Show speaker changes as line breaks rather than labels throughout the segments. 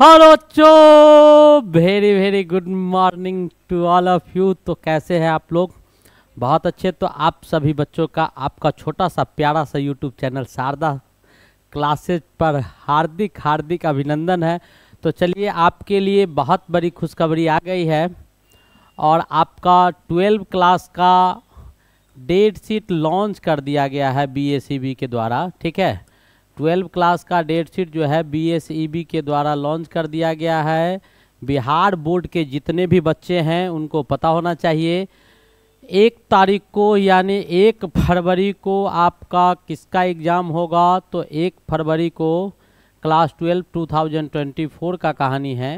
hello चो very very good morning to all of you तो कैसे हैं आप लोग बहुत अच्छे तो आप सभी बच्चों का आपका छोटा सा प्यारा सा यूट्यूब चैनल शारदा क्लासेज पर हार्दिक हार्दिक अभिनंदन है तो चलिए आपके लिए बहुत बड़ी खुशखबरी आ गई है और आपका ट्वेल्व क्लास का डेट शीट लॉन्च कर दिया गया है बी के द्वारा ठीक है ट्वेल्व क्लास का डेट शीट जो है बी e के द्वारा लॉन्च कर दिया गया है बिहार बोर्ड के जितने भी बच्चे हैं उनको पता होना चाहिए एक तारीख को यानी एक फरवरी को आपका किसका एग्ज़ाम होगा तो एक फरवरी को class twelve two thousand twenty four का कहानी है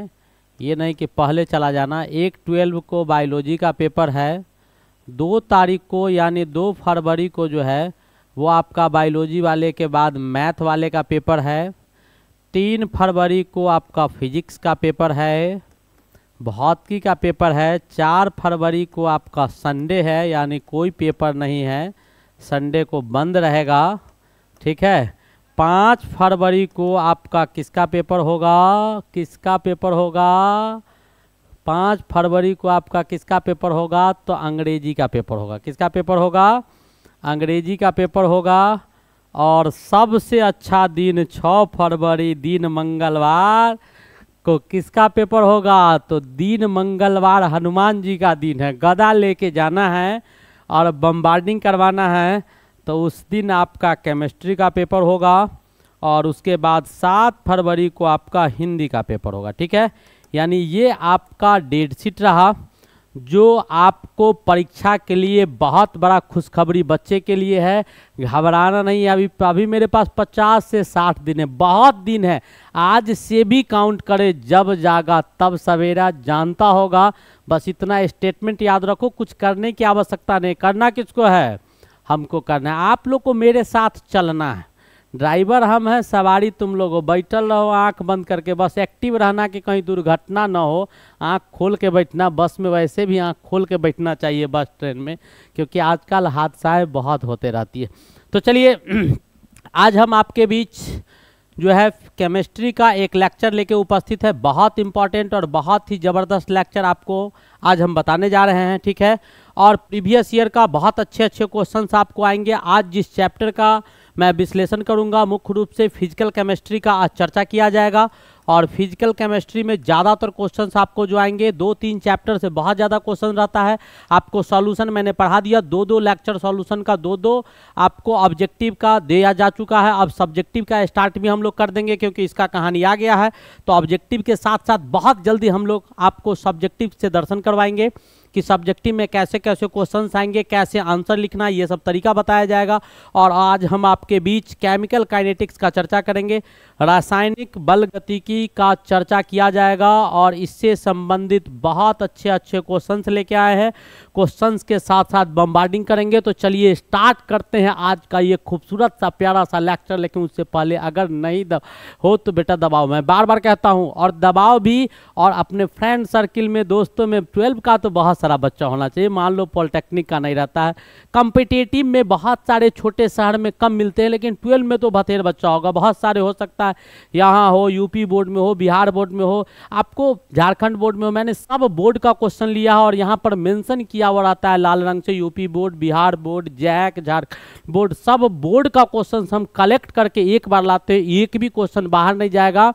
ये नहीं कि पहले चला जाना एक ट्वेल्व को बायोलॉजी का पेपर है दो तारीख को यानी दो फरवरी को जो है वो आपका बायोलॉजी वाले के बाद मैथ वाले का पेपर है तीन फरवरी को आपका फिजिक्स का पेपर है भौतिकी का पेपर है चार फरवरी को आपका संडे है यानी कोई पेपर नहीं है संडे को बंद रहेगा ठीक है पाँच फरवरी को आपका किसका पेपर होगा किसका पेपर होगा पाँच फरवरी को आपका किसका पेपर होगा तो अंग्रेजी का पेपर होगा किसका पेपर होगा अंग्रेजी का पेपर होगा और सबसे अच्छा दिन 6 फरवरी दिन मंगलवार को किसका पेपर होगा तो दिन मंगलवार हनुमान जी का दिन है गदा लेके जाना है और बम्बार्डिंग करवाना है तो उस दिन आपका केमिस्ट्री का पेपर होगा और उसके बाद सात फरवरी को आपका हिंदी का पेपर होगा ठीक है यानी ये आपका डेट शीट रहा जो आपको परीक्षा के लिए बहुत बड़ा खुशखबरी बच्चे के लिए है घबराना नहीं अभी अभी मेरे पास 50 से 60 दिन है बहुत दिन है आज से भी काउंट करें जब जागा तब सवेरा जानता होगा बस इतना स्टेटमेंट याद रखो कुछ करने की आवश्यकता नहीं करना किसको है हमको करना है आप लोग को मेरे साथ चलना है ड्राइवर हम हैं सवारी तुम लोग हो बैठल रहो आँख बंद करके बस एक्टिव रहना कि कहीं दुर्घटना ना हो आँख खोल के बैठना बस में वैसे भी आँख खोल के बैठना चाहिए बस ट्रेन में क्योंकि आजकल हादसाएँ बहुत होते रहती है तो चलिए आज हम आपके बीच जो है केमिस्ट्री का एक लेक्चर लेके उपस्थित है बहुत इम्पॉर्टेंट और बहुत ही ज़बरदस्त लेक्चर आपको आज हम बताने जा रहे हैं ठीक है और प्रीवियस ईयर का बहुत अच्छे अच्छे क्वेश्चंस आपको आएंगे आज जिस चैप्टर का मैं विश्लेषण करूंगा मुख्य रूप से फिजिकल केमिस्ट्री का आज चर्चा किया जाएगा और फिजिकल केमिस्ट्री में ज़्यादातर क्वेश्चंस आपको जो आएंगे दो तीन चैप्टर से बहुत ज़्यादा क्वेश्चन रहता है आपको सॉल्यूशन मैंने पढ़ा दिया दो दो लेक्चर सॉल्यूशन का दो दो आपको ऑब्जेक्टिव का दिया जा चुका है अब सब्जेक्टिव का स्टार्ट भी हम लोग कर देंगे क्योंकि इसका कहानी आ गया है तो ऑब्जेक्टिव के साथ साथ बहुत जल्दी हम लोग आपको सब्जेक्टिव से दर्शन करवाएंगे कि सब्जेक्टिव में कैसे कैसे क्वेश्चन आएंगे कैसे आंसर लिखना ये सब तरीका बताया जाएगा और आज हम आपके बीच केमिकल काइनेटिक्स का चर्चा करेंगे रासायनिक बल गतिकी का चर्चा किया जाएगा और इससे संबंधित बहुत अच्छे अच्छे क्वेश्चंस लेके आए हैं क्वेश्चंस के साथ साथ बम्बार्डिंग करेंगे तो चलिए स्टार्ट करते हैं आज का ये खूबसूरत सा प्यारा सा लेक्चर लेकिन उससे पहले अगर नहीं दब, हो तो बेटा दबाओ मैं बार बार कहता हूँ और दबाव भी और अपने फ्रेंड सर्किल में दोस्तों में ट्वेल्व का तो बहुत सारा बच्चा होना चाहिए मान लो पॉलिटेक्निक का नहीं रहता है कंपिटेटिव में बहुत सारे छोटे शहर में कम मिलते हैं लेकिन ट्वेल्व में तो बथेर बच्चा होगा बहुत सारे हो सकता है है यहाँ हो यूपी बोर्ड में हो बिहार बोर्ड में हो आपको झारखंड बोर्ड में हो मैंने सब बोर्ड का क्वेश्चन लिया है और यहाँ पर मेंशन किया हुआ रहता है लाल रंग से UP board Bihar board JAC Jharkhand board सब बोर्ड का क्वेश्चन हम कलेक्ट करके एक बार लाते हैं एक भी क्वेश्चन बाहर नहीं जाएगा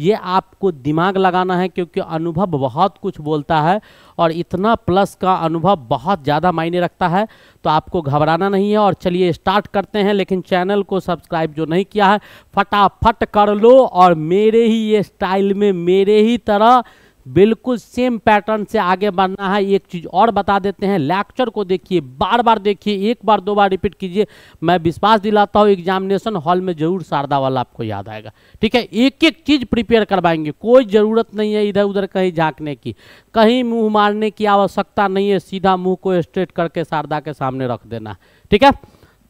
ये आपको दिमाग लगाना है क्योंकि अनुभव बहुत कुछ बोलता है और इतना प्लस का अनुभव बहुत ज़्यादा मायने रखता है तो आपको घबराना नहीं है और चलिए स्टार्ट करते हैं लेकिन चैनल को सब्सक्राइब जो नहीं किया है फटाफट कर लो और मेरे ही ये स्टाइल में मेरे ही तरह बिल्कुल सेम पैटर्न से आगे बढ़ना है एक चीज़ और बता देते हैं लेक्चर को देखिए बार बार देखिए एक बार दो बार रिपीट कीजिए मैं विश्वास दिलाता हूँ एग्जामिनेशन हॉल में जरूर शारदा वाला आपको याद आएगा ठीक है एक एक चीज़ प्रिपेयर करवाएंगे कोई ज़रूरत नहीं है इधर उधर कहीं झांकने की कहीं मुँह मारने की आवश्यकता नहीं है सीधा मुँह को स्ट्रेट करके शारदा के सामने रख देना ठीक है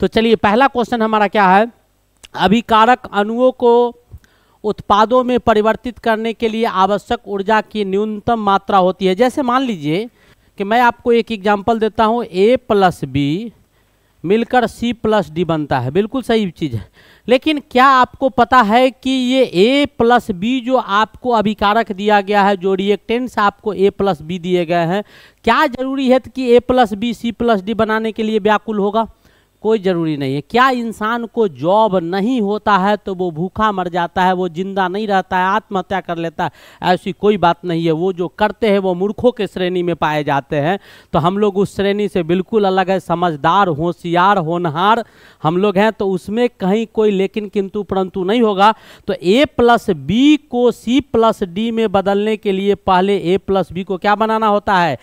तो चलिए पहला क्वेश्चन हमारा क्या है अभिकारक अणुओं को उत्पादों में परिवर्तित करने के लिए आवश्यक ऊर्जा की न्यूनतम मात्रा होती है जैसे मान लीजिए कि मैं आपको एक एग्जाम्पल देता हूँ ए प्लस बी मिलकर सी प्लस डी बनता है बिल्कुल सही चीज़ है लेकिन क्या आपको पता है कि ये ए प्लस बी जो आपको अभिकारक दिया गया है जो रिएक्टेंट्स आपको ए प्लस बी दिए गए हैं क्या जरूरी है कि A plus B C plus D बनाने के लिए व्याकुल होगा कोई ज़रूरी नहीं है क्या इंसान को जॉब नहीं होता है तो वो भूखा मर जाता है वो जिंदा नहीं रहता है आत्महत्या कर लेता है ऐसी कोई बात नहीं है वो जो करते हैं वो मूर्खों के श्रेणी में पाए जाते हैं तो हम लोग उस श्रेणी से बिल्कुल अलग है समझदार होशियार होनहार हम लोग हैं तो उसमें कहीं कोई लेकिन किंतु परंतु नहीं होगा तो ए प्लस बी को सी प्लस डी में बदलने के लिए पहले ए प्लस बी को क्या बनाना होता है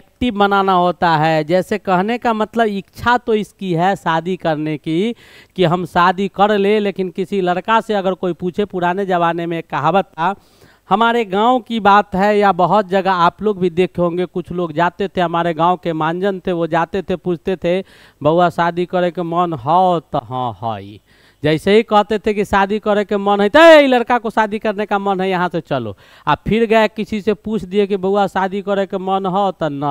एक्टिव बनाना होता है जैसे कहने का मतलब इच्छा तो इसकी है शादी करने की कि हम शादी कर ले लेकिन किसी लड़का से अगर कोई पूछे पुराने ज़माने में एक कहावत था हमारे गांव की बात है या बहुत जगह आप लोग भी देखे होंगे कुछ लोग जाते थे हमारे गांव के मानजन थे वो जाते थे पूछते थे बउआ शादी करे के मन हो तो हाँ हई हाँ, जैसे ही कहते थे कि शादी करे के मन है तो लड़का को शादी करने का मन है यहाँ से चलो आ फिर गए किसी से पूछ दिए कि बउआ शादी करे के मन हो तो न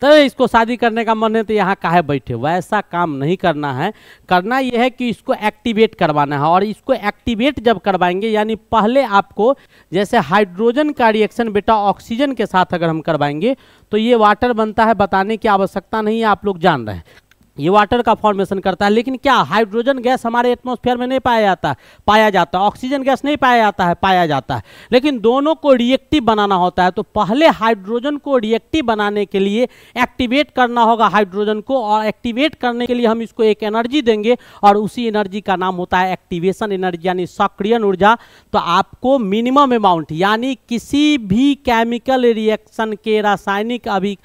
तो इसको शादी करने का मन है तो यहाँ काहे बैठे वैसा काम नहीं करना है करना यह है कि इसको एक्टिवेट करवाना है और इसको एक्टिवेट जब करवाएंगे यानी पहले आपको जैसे हाइड्रोजन का रिएक्शन बेटा ऑक्सीजन के साथ अगर हम करवाएंगे तो ये वाटर बनता है बताने की आवश्यकता नहीं है आप लोग जान रहे हैं ये वाटर का फॉर्मेशन करता है लेकिन क्या हाइड्रोजन गैस हमारे एटमॉस्फेयर में नहीं पाया जाता पाया जाता है ऑक्सीजन गैस नहीं पाया जाता है पाया जाता है लेकिन दोनों को रिएक्टिव बनाना होता है तो पहले हाइड्रोजन को रिएक्टिव बनाने के लिए एक्टिवेट करना होगा हाइड्रोजन को और एक्टिवेट करने के लिए हम इसको एक एनर्जी देंगे और उसी एनर्जी का नाम होता है एक्टिवेशन एनर्जी यानी सक्रियन ऊर्जा तो आपको मिनिमम अमाउंट यानी किसी भी केमिकल रिएक्शन के रासायनिक अभी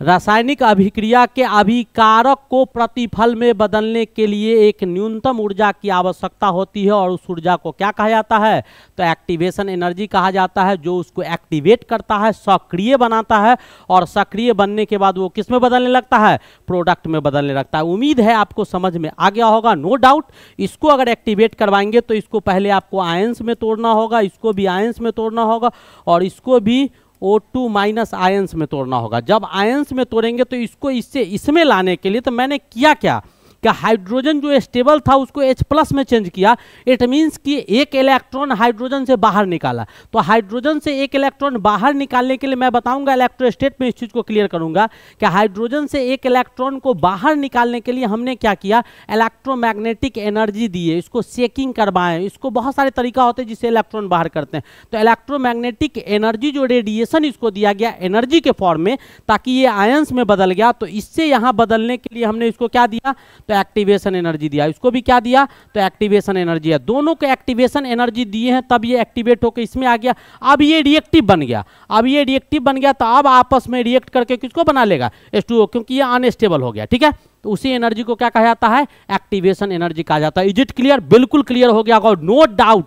रासायनिक अभिक्रिया के अभिकारक को प्रतिफल में बदलने के लिए एक न्यूनतम ऊर्जा की आवश्यकता होती है और उस ऊर्जा को क्या कहा जाता है तो एक्टिवेशन एनर्जी कहा जाता है जो उसको एक्टिवेट करता है सक्रिय बनाता है और सक्रिय बनने के बाद वो किस में बदलने लगता है प्रोडक्ट में बदलने लगता है उम्मीद है आपको समझ में आ गया होगा नो डाउट इसको अगर एक्टिवेट करवाएंगे तो इसको पहले आपको आयंस में तोड़ना होगा इसको भी आयंस में तोड़ना होगा और इसको भी ओ टू माइनस आयंस में तोड़ना होगा जब आयंस में तोड़ेंगे तो इसको इससे इसमें लाने के लिए तो मैंने किया क्या कि हाइड्रोजन जो स्टेबल था उसको एच प्लस में चेंज किया इट मीन्स कि एक इलेक्ट्रॉन हाइड्रोजन से बाहर निकाला तो हाइड्रोजन से एक इलेक्ट्रॉन बाहर निकालने के लिए मैं बताऊंगा इलेक्ट्रोस्टेट में इस चीज़ को क्लियर करूंगा कि हाइड्रोजन से एक इलेक्ट्रॉन को बाहर निकालने के लिए हमने क्या किया इलेक्ट्रोमैग्नेटिक एनर्जी दी है इसको सेकिंग करवाएं इसको बहुत सारे तरीका होते हैं जिससे इलेक्ट्रॉन बाहर करते हैं तो इलेक्ट्रोमैग्नेटिक एनर्जी जो रेडिएशन इसको दिया गया एनर्जी के फॉर्म में ताकि ये आयंस में बदल गया तो इससे यहाँ बदलने के लिए हमने इसको क्या दिया तो एक्टिवेशन एनर्जी दिया इसको भी क्या दिया तो एक्टिवेशन एनर्जी है दोनों को एक्टिवेशन एनर्जी दिए हैं तब ये एक्टिवेट होकर इसमें आ गया अब ये रिएक्टिव बन गया अब ये रिएक्टिव बन गया तो अब आपस में रिएक्ट करके किसको बना लेगा एस क्योंकि ये अनस्टेबल हो गया ठीक है तो उसी एनर्जी को क्या कहा जाता है एक्टिवेशन एनर्जी कहा जाता है इज इट क्लियर बिल्कुल क्लियर हो गया और नो डाउट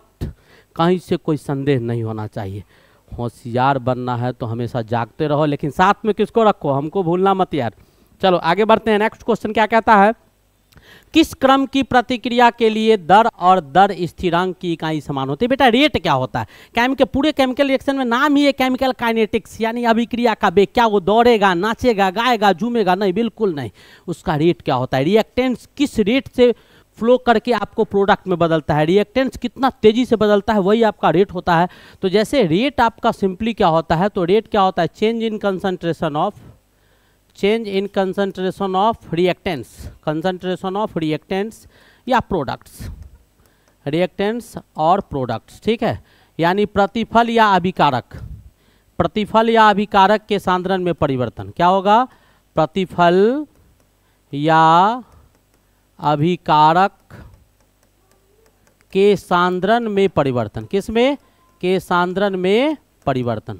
कहीं से कोई संदेह नहीं होना चाहिए होशियार बनना है तो हमेशा जागते रहो लेकिन साथ में किसको रखो हमको भूलना मत यार चलो आगे बढ़ते हैं नेक्स्ट क्वेश्चन क्या कहता है किस क्रम की प्रतिक्रिया के लिए दर और दर स्थिरांक की इकाई समान होती है बेटा रेट क्या होता है केमिकल पूरे केमिकल रिएक्शन में नाम ही है केमिकल काइनेटिक्स यानी अभिक्रिया का बे क्या वो दौड़ेगा नाचेगा गाएगा झूमेगा नहीं बिल्कुल नहीं उसका रेट क्या होता है रिएक्टेंट्स किस रेट से फ्लो करके आपको प्रोडक्ट में बदलता है रिएक्टेंट्स कितना तेजी से बदलता है वही आपका रेट होता है तो जैसे रेट आपका सिंपली क्या होता है तो रेट क्या होता है change in concentration of change in concentration of reactants concentration of reactants या प्रोडक्ट्स रिएक्टेंट्स और प्रोडक्ट्स ठीक है यानी प्रतिफल या अभिकारक प्रतिफल या अभिकारक के सांद्रण में परिवर्तन क्या होगा प्रतिफल या अभिकारक के सांद्रण में परिवर्तन किस में के सांद्रण में परिवर्तन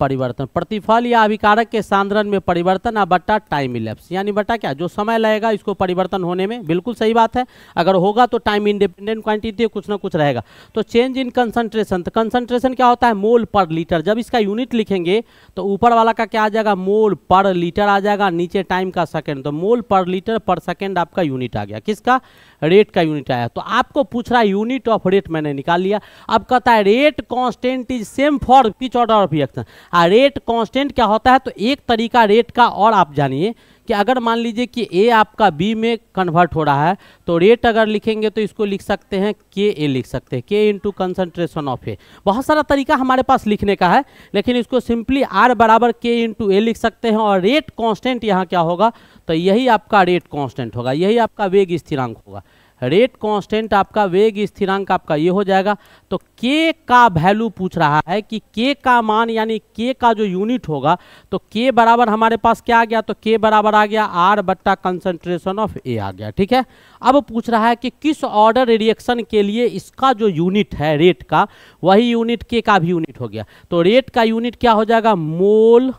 परिवर्तन प्रतिफल या अभिकारक के सांद्रण में परिवर्तन आ बट्टा टाइम इलेप्स यानी बट्टा क्या जो समय लगेगा इसको परिवर्तन होने में बिल्कुल सही बात है अगर होगा तो टाइम इंडिपेंडेंट क्वांटिटी कुछ ना कुछ रहेगा तो चेंज इन कंसंट्रेशन तो कंसंट्रेशन क्या होता है मोल पर लीटर जब इसका यूनिट लिखेंगे तो ऊपर वाला का क्या आ जाएगा मोल पर लीटर आ जाएगा नीचे टाइम का सेकेंड तो मोल पर लीटर पर सेकेंड आपका यूनिट आ गया किसका रेट का यूनिट आया तो आपको पूछ रहा है यूनिट ऑफ रेट मैंने निकाल लिया अब कहता है rate constant is same for pitch order of reaction ah rate constant क्या होता है तो एक तरीका रेट का और आप जानिए कि अगर मान लीजिए कि ए आपका बी में कन्वर्ट हो रहा है तो रेट अगर लिखेंगे तो इसको लिख सकते हैं के ए लिख सकते हैं के इंटू कंसनट्रेशन ऑफ ए बहुत सारा तरीका हमारे पास लिखने का है लेकिन इसको सिंपली आर बराबर के इंटू ए लिख सकते हैं और रेट कॉन्स्टेंट यहाँ क्या होगा तो यही आपका रेट कांस्टेंट होगा यही आपका वेग स्थिरांक होगा रेट कांस्टेंट आपका वेग स्थिरांक आपका ये हो जाएगा तो के का वैल्यू पूछ रहा है कि के का मान यानी के का जो यूनिट होगा तो के बराबर हमारे पास क्या आ गया तो के बराबर आ गया आर बट्टा कंसंट्रेशन ऑफ ए आ गया ठीक है अब पूछ रहा है कि किस ऑर्डर रिएक्शन के लिए इसका जो यूनिट है रेट का वही यूनिट के का भी यूनिट हो गया तो रेट का यूनिट क्या हो जाएगा मोल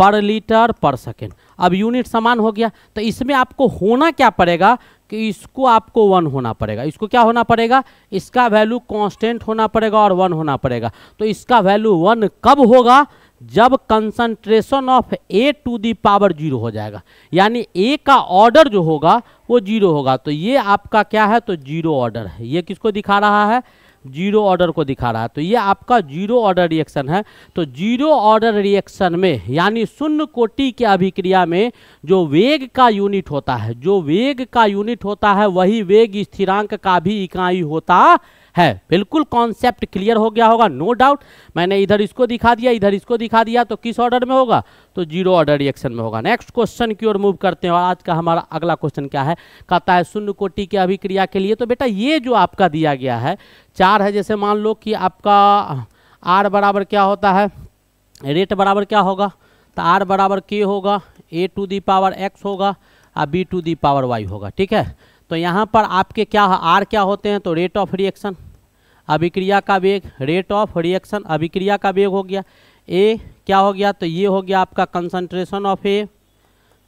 पर लीटर पर सेकेंड अब यूनिट समान हो गया तो इसमें आपको होना क्या पड़ेगा कि इसको आपको वन होना पड़ेगा इसको क्या होना पड़ेगा इसका वैल्यू कांस्टेंट होना पड़ेगा और वन होना पड़ेगा तो इसका वैल्यू वन कब होगा जब concentration of A to the power zero हो जाएगा यानी ए का ऑर्डर जो होगा वो जीरो होगा तो ये आपका क्या है तो जीरो ऑर्डर है ये किसको दिखा रहा है जीरो ऑर्डर को दिखा रहा है तो ये आपका जीरो ऑर्डर रिएक्शन है तो जीरो ऑर्डर रिएक्शन में यानी शून्य कोटि के अभिक्रिया में जो वेग का यूनिट होता है जो वेग का यूनिट होता है वही वेग स्थिरांक का भी इकाई होता है है बिल्कुल कॉन्सेप्ट क्लियर हो गया होगा नो डाउट मैंने इधर इसको दिखा दिया इधर इसको दिखा दिया तो किस ऑर्डर में होगा तो जीरो ऑर्डर रिएक्शन में होगा नेक्स्ट क्वेश्चन की ओर मूव करते हैं और आज का हमारा अगला क्वेश्चन क्या है कहता है शून्य कोटि की अभिक्रिया के लिए तो बेटा ये जो आपका दिया गया है चार है जैसे मान लो कि आपका आर बराबर क्या होता है रेट बराबर क्या होगा तो आर बराबर के होगा A to the power X होगा और B to the power Y होगा ठीक है तो यहाँ पर आपके क्या आर क्या होते हैं तो रेट ऑफ रिएक्शन अभिक्रिया का वेग रेट ऑफ रिएक्शन अभिक्रिया का वेग हो गया ए क्या हो गया तो ये हो गया आपका concentration of A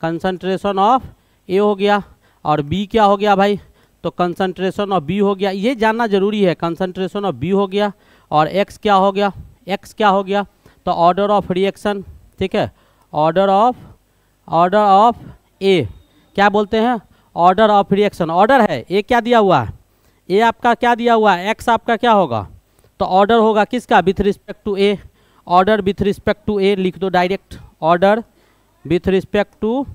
concentration of A हो गया और बी क्या हो गया भाई तो कंसंट्रेशन ऑफ बी हो गया ये जानना जरूरी है कंसंट्रेशन ऑफ बी हो गया और एक्स क्या हो गया एक्स क्या हो गया तो ऑर्डर ऑफ रिएक्शन ठीक है order of order of A क्या बोलते हैं ऑर्डर ऑफ रिएक्शन ऑर्डर है ए क्या दिया हुआ है ए आपका क्या दिया हुआ है एक्स आपका क्या होगा तो ऑर्डर होगा किसका with respect to A order with respect to A लिख दो direct order with respect to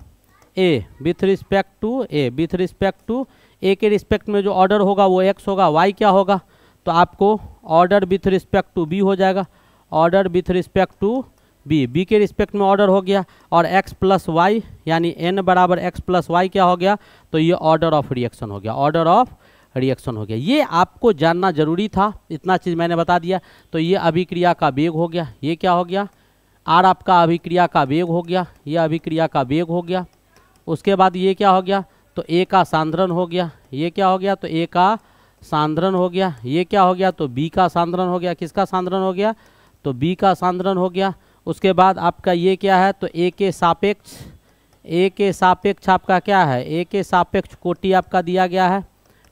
A with respect to A with respect to A के रिस्पेक्ट में जो ऑर्डर होगा वो एक्स होगा वाई क्या होगा तो आपको order with respect to B हो जाएगा order with respect to B B के रिस्पेक्ट में ऑर्डर हो गया और एक्स प्लस वाई यानी एन बराबर एक्स प्लस वाई क्या हो गया तो ये ऑर्डर ऑफ रिएक्शन हो गया ऑर्डर ऑफ रिएक्शन हो गया ये आपको जानना जरूरी था इतना चीज़ मैंने बता दिया तो ये अभिक्रिया का वेग हो गया ये क्या हो गया आर आपका अभिक्रिया का वेग हो गया ये अभिक्रिया का वेग हो गया उसके बाद ये क्या हो गया तो ए का सांद्रन हो गया ये क्या हो गया तो ए का सांद्रन हो गया ये क्या हो गया तो बी का सांद्रन हो गया किसका सांद्रण हो गया तो बी का सांद्रन हो गया उसके बाद आपका ये क्या है तो ए के सापेक्ष ए के सापेक्ष आपका क्या है ए के सापेक्ष कोटि आपका दिया गया है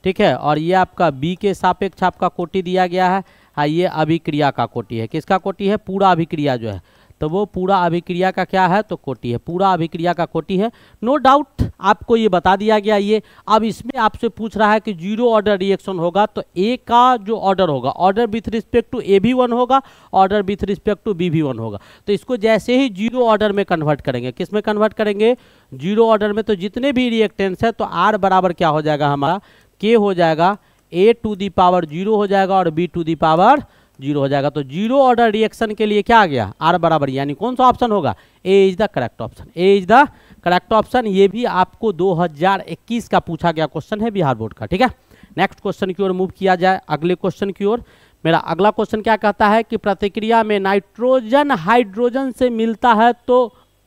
ठीक है और ये आपका बी के सापेक्ष आपका कोटि दिया गया है हाँ ये अभिक्रिया का कोटि है किसका कोटि है पूरा अभिक्रिया जो है तो वो पूरा अभिक्रिया का क्या है तो कोटि है पूरा अभिक्रिया का कोटि है नो no डाउट आपको ये बता दिया गया ये अब इसमें आपसे पूछ रहा है कि जीरो ऑर्डर रिएक्शन होगा तो ए का जो ऑर्डर होगा order with respect to A भी वन होगा order with respect to B भी वन होगा तो इसको जैसे ही जीरो ऑर्डर में कन्वर्ट करेंगे किस में कन्वर्ट करेंगे जीरो ऑर्डर में तो जितने भी रिएक्टेंस है तो आर बराबर क्या हो जाएगा हमारा के हो जाएगा A to the power zero हो जाएगा और B to the power zero हो जाएगा तो जीरो ऑर्डर रिएक्शन के लिए क्या आ गया आर बराबर यानी कौन सा ऑप्शन होगा A is the correct option A is the correct option ये भी आपको 2021 का पूछा गया क्वेश्चन है बिहार बोर्ड का ठीक है नेक्स्ट क्वेश्चन की ओर मूव किया जाए अगले क्वेश्चन की ओर मेरा अगला क्वेश्चन क्या कहता है कि प्रतिक्रिया में नाइट्रोजन हाइड्रोजन से मिलता है तो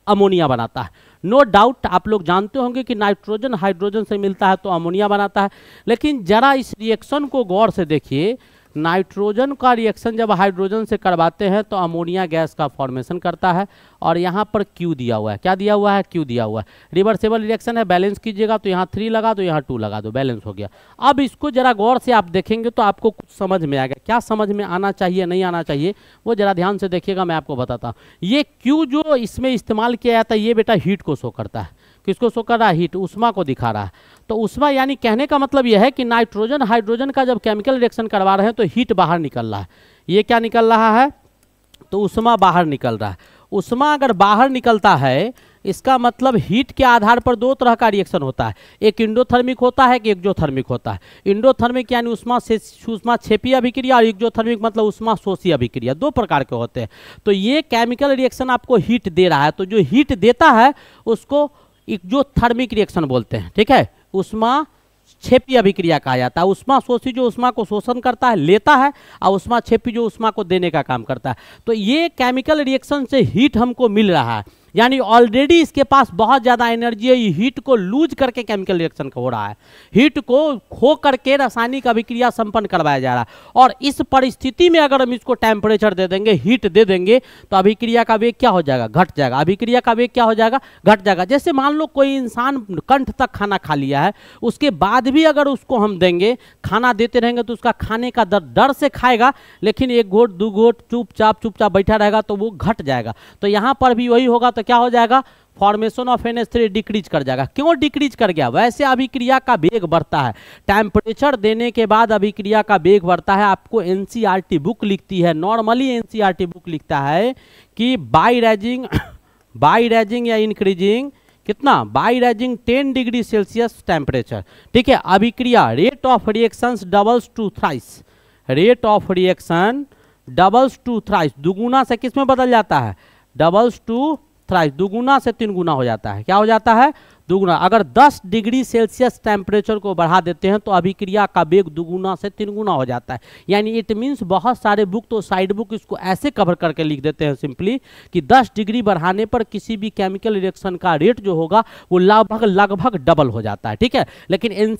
अमोनिया बनाता है नो no डाउट आप लोग जानते होंगे कि नाइट्रोजन हाइड्रोजन से मिलता है तो अमोनिया बनाता है लेकिन जरा इस रिएक्शन को गौर से देखिए नाइट्रोजन का रिएक्शन जब हाइड्रोजन से करवाते हैं तो अमोनिया गैस का फॉर्मेशन करता है और यहाँ पर क्यू दिया हुआ है क्या दिया हुआ है क्यू दिया हुआ है रिवर्सेबल रिएक्शन है बैलेंस कीजिएगा तो यहाँ थ्री लगा दो यहाँ टू लगा दो बैलेंस हो गया अब इसको जरा गौर से आप देखेंगे तो आपको कुछ समझ में आएगा क्या समझ में आना चाहिए नहीं आना चाहिए वो जरा ध्यान से देखिएगा मैं आपको बताता हूँ ये क्यू जो इसमें इस्तेमाल किया जाता है ये बेटा हीट को शो करता है किसको शो कर रहा है हीट उष्मा को दिखा रहा है तो उष्मा यानी कहने का मतलब यह है कि नाइट्रोजन हाइड्रोजन का जब केमिकल रिएक्शन करवा रहे हैं तो हीट बाहर निकल रहा है ये क्या निकल रहा है तो उष्मा बाहर निकल रहा है उष्मा अगर बाहर निकलता है इसका मतलब हीट के आधार पर दो तरह का रिएक्शन होता है एक इंडोथर्मिक होता है कि एक्जोथर्मिक होता है इंडोथर्मिक यानी उष्मा से उष्मा छेपी अभिक्रिया और एक्जोथर्मिक मतलब उष्मा शोषी अभिक्रिया दो प्रकार के होते हैं तो ये केमिकल रिएक्शन आपको हीट दे रहा है तो जो हीट देता है उसको जो थर्मिक रिएक्शन बोलते हैं ठीक है उष्मा छेपी अभिक्रिया कहा जाता है उष्मा शोषी जो उष्मा को शोषण करता है लेता है और उष्मा छेपी जो उष्मा को देने का काम करता है तो ये केमिकल रिएक्शन से हीट हमको मिल रहा है यानी ऑलरेडी इसके पास बहुत ज़्यादा एनर्जी है ये हीट को लूज करके केमिकल रिएक्शन हो रहा है हीट को खो करके रासायनिक अभिक्रिया संपन्न करवाया जा रहा है और इस परिस्थिति में अगर हम इसको टेम्परेचर दे देंगे हीट दे देंगे तो अभिक्रिया का वेग क्या हो जाएगा घट जाएगा अभिक्रिया का वेग क्या हो जाएगा घट जाएगा जैसे मान लो कोई इंसान कंठ तक खाना खा लिया है उसके बाद भी अगर उसको हम देंगे खाना देते रहेंगे तो उसका खाने का दर डर से खाएगा लेकिन एक घोट दो घोट चुपचाप चुपचाप बैठा रहेगा तो वो घट जाएगा तो यहाँ पर भी वही होगा तो तो क्या हो जाएगा formation of N three decrease कर जाएगा क्यों डिक्रीज कर गया वैसे अभिक्रिया का वेग बढ़ता है टेम्परेचर देने के बाद अभिक्रिया का वेग बढ़ता है आपको एन बुक e लिखती है नॉर्मली एन बुक लिखता है कि बाई रेजिंग बाई रेजिंग या इंक्रीजिंग कितना by raising ten degree Celsius temperature ठीक है अभिक्रिया rate of reaction doubles to thrice rate of reaction doubles to thrice दुगुना से किस में बदल जाता है डबल्स टू थ्राइस दुगुना से तीन गुना हो जाता है क्या हो जाता है दुगुना अगर 10 डिग्री सेल्सियस टेम्परेचर को बढ़ा देते हैं तो अभिक्रिया का वेग दुगुना से तीन गुना हो जाता है यानी इट मीन्स बहुत सारे बुक तो साइड बुक इसको ऐसे कवर करके लिख देते हैं सिंपली कि 10 डिग्री बढ़ाने पर किसी भी केमिकल रिएक्शन का रेट जो होगा वो लगभग लगभग डबल हो जाता है ठीक है लेकिन एन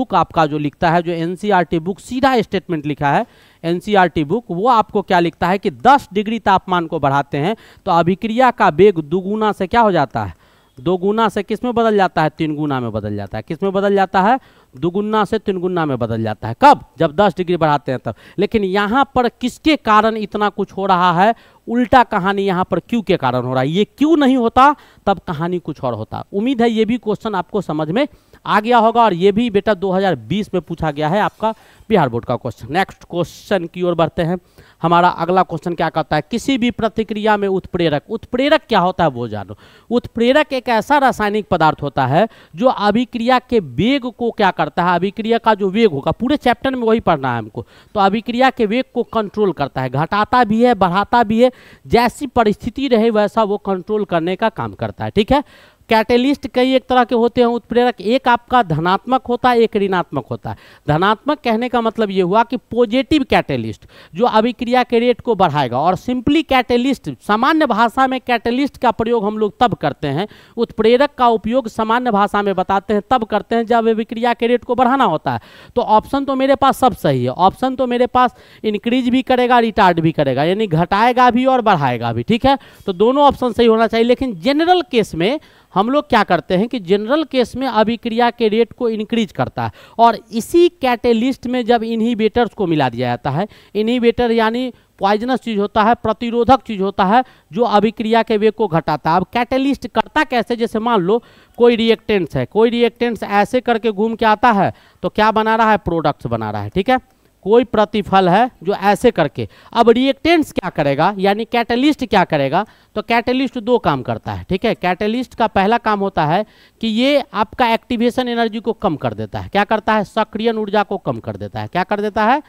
बुक e आपका जो लिखता है जो एन बुक e सीधा स्टेटमेंट लिखा है एनसीईआरटी बुक वो आपको क्या लिखता है कि 10 डिग्री तापमान को बढ़ाते हैं तो अभिक्रिया का वेग दुगुना से क्या हो जाता है दो गुना से किस में बदल जाता है तीन गुना में बदल जाता है किस में बदल जाता है दुगुना से तीन गुना में बदल जाता है कब जब 10 डिग्री बढ़ाते हैं तब लेकिन यहाँ पर किसके कारण इतना कुछ हो रहा है उल्टा कहानी यहाँ पर क्यों के कारण हो रहा है ये क्यों नहीं होता तब कहानी कुछ और होता उम्मीद है ये भी क्वेश्चन आपको समझ में आ गया होगा और ये भी बेटा 2020 में पूछा गया है आपका बिहार बोर्ड का क्वेश्चन नेक्स्ट क्वेश्चन की ओर बढ़ते हैं हमारा अगला क्वेश्चन क्या कहता है किसी भी प्रतिक्रिया में उत्प्रेरक उत्प्रेरक क्या होता है वो जानो उत्प्रेरक एक ऐसा रासायनिक पदार्थ होता है जो अभिक्रिया के वेग को क्या करता है अभिक्रिया का जो वेग होगा पूरे चैप्टर में वही पढ़ना है हमको तो अभिक्रिया के वेग को कंट्रोल करता है घटाता भी है बढ़ाता भी है जैसी परिस्थिति रहे वैसा वो कंट्रोल करने का काम करता है ठीक है कैटेलिस्ट कई एक तरह के होते हैं उत्प्रेरक एक आपका धनात्मक होता है एक ऋणात्मक होता है धनात्मक कहने का मतलब ये हुआ कि पॉजिटिव कैटेलिस्ट जो अभिक्रिया के रेट को बढ़ाएगा और सिंपली कैटेलिस्ट सामान्य भाषा में कैटेलिस्ट का प्रयोग हम लोग तब करते हैं उत्प्रेरक का उपयोग सामान्य भाषा में बताते हैं तब करते हैं जब अभिक्रिया के रेट को बढ़ाना होता है तो ऑप्शन तो मेरे पास सब सही है ऑप्शन तो मेरे पास इंक्रीज भी करेगा रिटार्ड भी करेगा यानी घटाएगा भी और बढ़ाएगा भी ठीक है तो दोनों ऑप्शन सही होना चाहिए लेकिन जनरल केस में हम लोग क्या करते हैं कि जनरल केस में अभिक्रिया के रेट को इंक्रीज करता है और इसी कैटेलिस्ट में जब इन्हीबेटर्स को मिला दिया जाता है इन्हीबेटर यानी पॉइजनस चीज होता है प्रतिरोधक चीज होता है जो अभिक्रिया के वेग को घटाता है अब कैटेलिस्ट करता कैसे जैसे मान लो कोई रिएक्टेंट्स है कोई रिएक्टेंट्स ऐसे करके घूम के आता है तो क्या बना रहा है प्रोडक्ट्स बना रहा है ठीक है कोई प्रतिफल है जो ऐसे करके अब रिएक्टेंट्स क्या करेगा यानी कैटलिस्ट क्या करेगा तो कैटलिस्ट दो काम करता है ठीक है कैटलिस्ट का पहला काम होता है कि ये आपका एक्टिवेशन एनर्जी को कम कर देता है क्या करता है सक्रियन ऊर्जा को कम कर देता है क्या कर देता है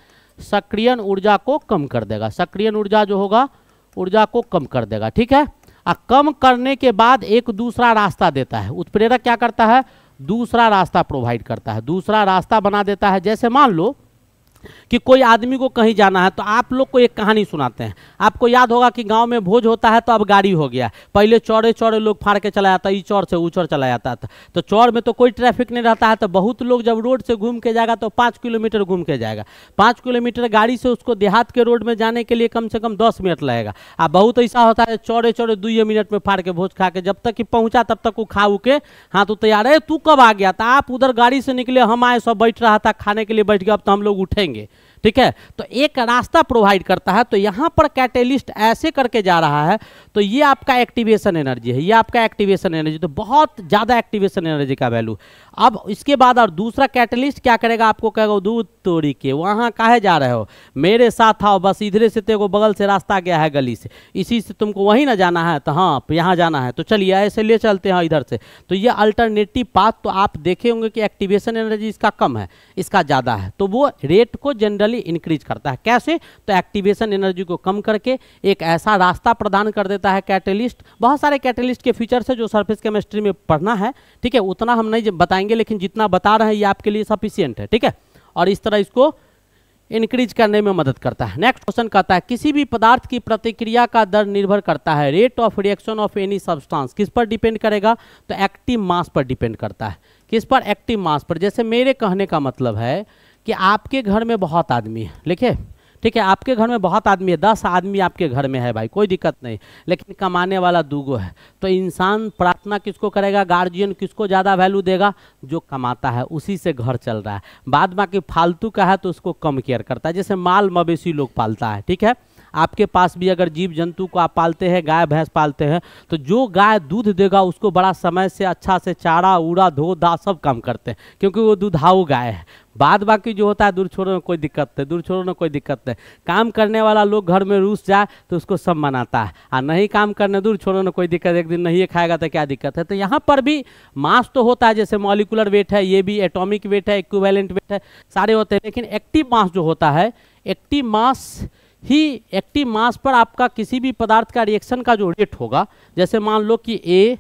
सक्रियन ऊर्जा को कम कर देगा सक्रियन ऊर्जा जो होगा ऊर्जा को कम कर देगा ठीक है और कम करने के बाद एक दूसरा रास्ता देता है उत्प्रेरक क्या करता है दूसरा रास्ता प्रोवाइड करता है दूसरा रास्ता बना देता है जैसे मान लो कि कोई आदमी को कहीं जाना है तो आप लोग को एक कहानी सुनाते हैं आपको याद होगा कि गांव में भोज होता है तो अब गाड़ी हो गया पहले चौड़े चौड़े लोग फाड़ के चला जाता ई चौर से ऊ चौर चला जाता था तो चौर में तो कोई ट्रैफिक नहीं रहता है तो बहुत लोग जब रोड से घूम के जाएगा तो पाँच किलोमीटर घूम के जाएगा पाँच किलोमीटर गाड़ी से उसको देहात के रोड में जाने के लिए कम से कम दस मिनट लगेगा आ बहुत ऐसा होता है चौड़े चौड़े दुए मिनट में फाड़ के भोज खा के जब तक कि पहुँचा तब तक वो खा के हाँ तो तैयार है तू कब आ गया था तो आप उधर गाड़ी से निकले हम आए सब बैठ रहा था खाने के लिए बैठ गया अब तो हम लोग उठेंगे करेंगे ठीक है तो एक रास्ता प्रोवाइड करता है तो यहाँ पर कैटेलिस्ट ऐसे करके जा रहा है तो ये आपका एक्टिवेशन एनर्जी है ये आपका एक्टिवेशन एनर्जी तो बहुत ज़्यादा एक्टिवेशन एनर्जी का वैल्यू अब इसके बाद और दूसरा कैटेलिस्ट क्या करेगा आपको कहेगा दूध तोड़ी के वहाँ कहे जा रहे हो मेरे साथ आओ बस इधरे से तेरे को बगल से रास्ता गया है गली से इसी से तुमको वहीं ना जाना है तो हाँ यहाँ जाना है तो चलिए ऐसे ले चलते हैं इधर से तो ये अल्टरनेटिव पाथ तो आप देखे होंगे कि एक्टिवेशन एनर्जी इसका कम है इसका ज़्यादा है तो वो रेट को जनरली एक्सपोनेंशियली इंक्रीज करता है कैसे तो एक्टिवेशन एनर्जी को कम करके एक ऐसा रास्ता प्रदान कर देता है कैटलिस्ट बहुत सारे कैटलिस्ट के फीचर्स है जो सर्फेस केमिस्ट्री में पढ़ना है ठीक है उतना हम नहीं बताएंगे लेकिन जितना बता रहे हैं ये आपके लिए सफिशियंट है ठीक है और इस तरह इसको इंक्रीज करने में मदद करता है नेक्स्ट क्वेश्चन कहता है किसी भी पदार्थ की प्रतिक्रिया का दर निर्भर करता है rate of reaction of any substance किस पर डिपेंड करेगा तो एक्टिव मास पर डिपेंड करता है किस पर एक्टिव मास पर जैसे मेरे कहने का मतलब है कि आपके घर में बहुत आदमी है लिखे ठीक है आपके घर में बहुत आदमी है दस आदमी आपके घर में है भाई कोई दिक्कत नहीं लेकिन कमाने वाला दूगो है तो इंसान प्रार्थना किसको करेगा गार्जियन किसको ज़्यादा वैल्यू देगा जो कमाता है उसी से घर चल रहा है बाद बाकी फालतू का है तो उसको कम केयर करता है जैसे माल मवेशी लोग पालता है ठीक है आपके पास भी अगर जीव जंतु को आप पालते हैं गाय भैंस पालते हैं तो जो गाय दूध देगा उसको बड़ा समय से अच्छा से चारा उड़ा धो दा सब काम करते हैं क्योंकि वो दूधाऊ गाय है बाद बाकी जो होता है दूर छोड़ो में कोई दिक्कत नहीं दूर छोड़ो में कोई दिक्कत नहीं काम करने वाला लोग घर में रूस जाए तो उसको सब मनाता है और नहीं काम करने दूर छोड़ो में कोई दिक्कत एक दिन नहीं ये खाएगा तो क्या दिक्कत है तो यहाँ पर भी मास तो होता है जैसे मॉलिकुलर वेट है ये भी एटॉमिक वेट है इक्वेलेंट वेट है सारे होते हैं लेकिन एक्टिव मास जो होता है एक्टिव मास ही एक्टिव मास पर आपका किसी भी पदार्थ का रिएक्शन का जो रेट होगा जैसे मान लो कि ए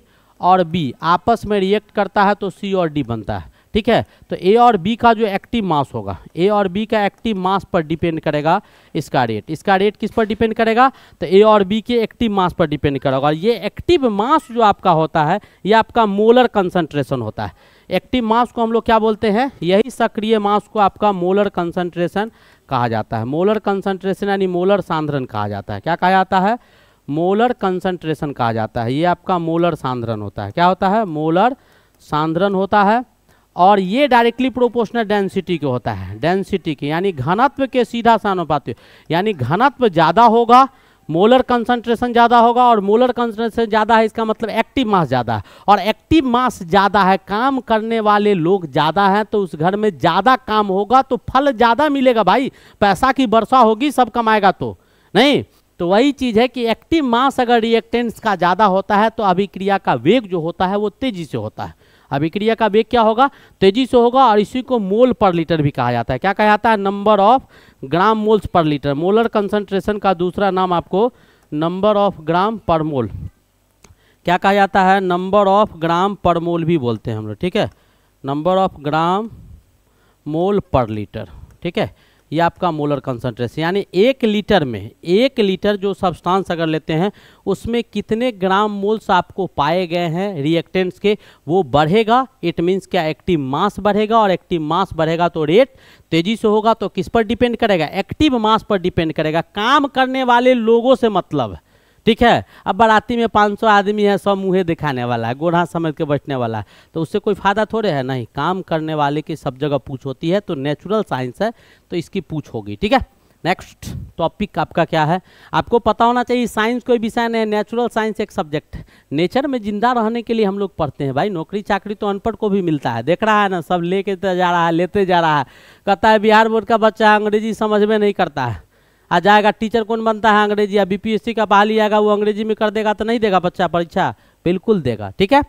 और बी आपस में रिएक्ट करता है तो सी और डी बनता है ठीक है तो ए और बी का जो एक्टिव मास होगा ए और बी का एक्टिव मास पर डिपेंड करेगा इसका रेट इसका रेट किस पर डिपेंड करेगा तो ए और बी के एक्टिव मास पर डिपेंड करेगा और ये एक्टिव मास जो आपका होता है ये आपका मोलर कंसंट्रेशन होता है एक्टिव मास को हम लोग क्या बोलते हैं यही सक्रिय मास को आपका मोलर कंसंट्रेशन कहा जाता है मोलर कंसंट्रेशन यानी मोलर सांद्रण कहा जाता है क्या कहा जाता है मोलर कंसंट्रेशन कहा जाता है ये आपका मोलर सांद्रण होता है क्या होता है मोलर सांद्रण होता है और ये डायरेक्टली प्रोपोर्शनल डेंसिटी के होता है डेंसिटी के यानी घनत्व के सीधा सानुपात यानी घनत्व ज़्यादा होगा मोलर कंसंट्रेशन ज़्यादा होगा और मोलर कंसंट्रेशन ज़्यादा है इसका मतलब एक्टिव मास ज़्यादा है और एक्टिव मास ज़्यादा है काम करने वाले लोग ज़्यादा हैं तो उस घर में ज़्यादा काम होगा तो फल ज़्यादा मिलेगा भाई पैसा की वर्षा होगी सब कमाएगा तो नहीं तो वही चीज़ है कि एक्टिव मास अगर रिएक्टेंट्स का ज़्यादा होता है तो अभिक्रिया का वेग जो होता है वो तेज़ी से होता है अभिक्रिया का वेग क्या होगा तेजी से होगा और इसी को मोल पर लीटर भी कहा जाता है क्या कहा जाता है number of gram moles per litre molar concentration का दूसरा नाम आपको नंबर ऑफ ग्राम पर मोल क्या कहा जाता है नंबर ऑफ ग्राम पर मोल भी बोलते हैं हम लोग ठीक है नंबर ऑफ ग्राम मोल पर लीटर ठीक है ये आपका मोलर कंसनट्रेशन यानी एक लीटर में एक लीटर जो सब्सटेंस अगर लेते हैं उसमें कितने ग्राम मोल्स आपको पाए गए हैं रिएक्टेंट्स के वो बढ़ेगा इट मीन्स क्या एक्टिव मास बढ़ेगा और एक्टिव मास बढ़ेगा तो रेट तेजी से होगा तो किस पर डिपेंड करेगा एक्टिव मास पर डिपेंड करेगा काम करने वाले लोगों से मतलब है ठीक है अब बाराती में 500 आदमी है सब मुँहे दिखाने वाला है गोढ़ा समझ के बैठने वाला है तो उससे कोई फ़ायदा थोड़े है नहीं काम करने वाले की सब जगह पूछ होती है तो नेचुरल साइंस है तो इसकी पूछ होगी ठीक है नेक्स्ट टॉपिक आपका क्या है आपको पता होना चाहिए साइंस कोई विषय नहीं है नेचुरल साइंस एक सब्जेक्ट नेचर में जिंदा रहने के लिए हम लोग पढ़ते हैं भाई नौकरी चाकरी तो अनपढ़ को भी मिलता है देख रहा है ना सब लेके जा रहा है लेते जा रहा है कहता है बिहार बोर्ड का बच्चा अंग्रेजी समझ में नहीं करता है आ जाएगा टीचर कौन बनता है अंग्रेजी या बीपीएससी का बहाली आएगा वो अंग्रेजी में कर देगा तो नहीं देगा बच्चा परीक्षा बिल्कुल देगा ठीक है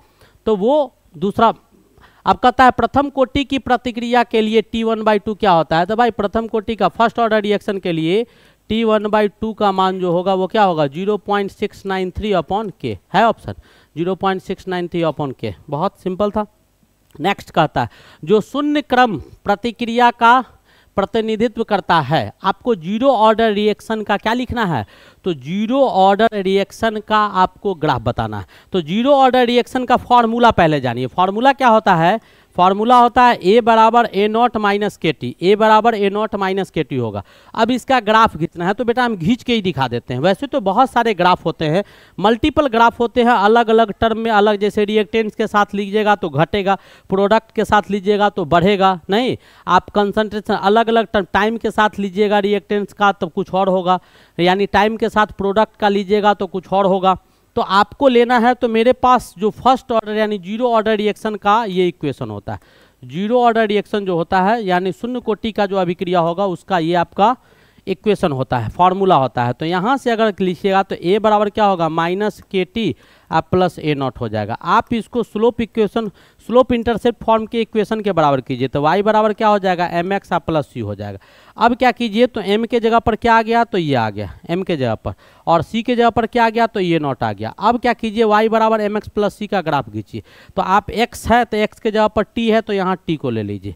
तो वो दूसरा अब कहता है प्रथम कोटि की प्रतिक्रिया के लिए टी वन बाई टू क्या होता है तो भाई प्रथम कोटि का फर्स्ट ऑर्डर रिएक्शन के लिए टी वन बाई टू का मान जो होगा वो क्या होगा zero point six nine three upon K है option zero point six nine three upon K बहुत सिंपल था नेक्स्ट कहता है जो शून्य क्रम प्रतिक्रिया का प्रतिनिधित्व करता है आपको जीरो ऑर्डर रिएक्शन का क्या लिखना है तो जीरो ऑर्डर रिएक्शन का आपको ग्राफ बताना है तो जीरो ऑर्डर रिएक्शन का फॉर्मूला पहले जानिए फॉर्मूला क्या होता है फार्मूला होता है ए बराबर ए नॉट माइनस के टी ए बराबर ए नॉट माइनस के टी होगा अब इसका ग्राफ खींचना है तो बेटा हम घींच के ही दिखा देते हैं वैसे तो बहुत सारे ग्राफ होते हैं मल्टीपल ग्राफ होते हैं अलग अलग टर्म में अलग जैसे रिएक्टेंस के साथ लीजिएगा तो घटेगा प्रोडक्ट के साथ लीजिएगा तो बढ़ेगा नहीं आप कंसनट्रेशन अलग अलग टर्म टाइम के साथ लीजिएगा रिएक्टेंस का तो कुछ और होगा यानी टाइम के साथ प्रोडक्ट का लीजिएगा तो कुछ और होगा तो आपको लेना है तो मेरे पास जो फर्स्ट ऑर्डर यानी जीरो ऑर्डर रिएक्शन का ये इक्वेशन होता है जीरो ऑर्डर रिएक्शन जो होता है यानी शून्य कोटि का जो अभिक्रिया होगा उसका ये आपका इक्वेशन होता है फॉर्मूला होता है तो यहाँ से अगर लिखिएगा तो ए बराबर क्या होगा माइनस के टी आप प्लस ए नॉट हो जाएगा आप इसको slope equation slope intercept form के इक्वेशन के बराबर कीजिए तो वाई बराबर क्या हो जाएगा एम एक्स आप प्लस सी हो जाएगा अब क्या कीजिए तो एम के जगह पर क्या आ गया तो ये आ गया एम के जगह पर और सी के जगह पर क्या आ गया तो ये नॉट आ गया अब क्या कीजिए वाई बराबर एम एक्स प्लस सी का ग्राफ खींचिए तो आप एक्स है तो एक्स के जगह पर टी है तो यहाँ टी को ले लीजिए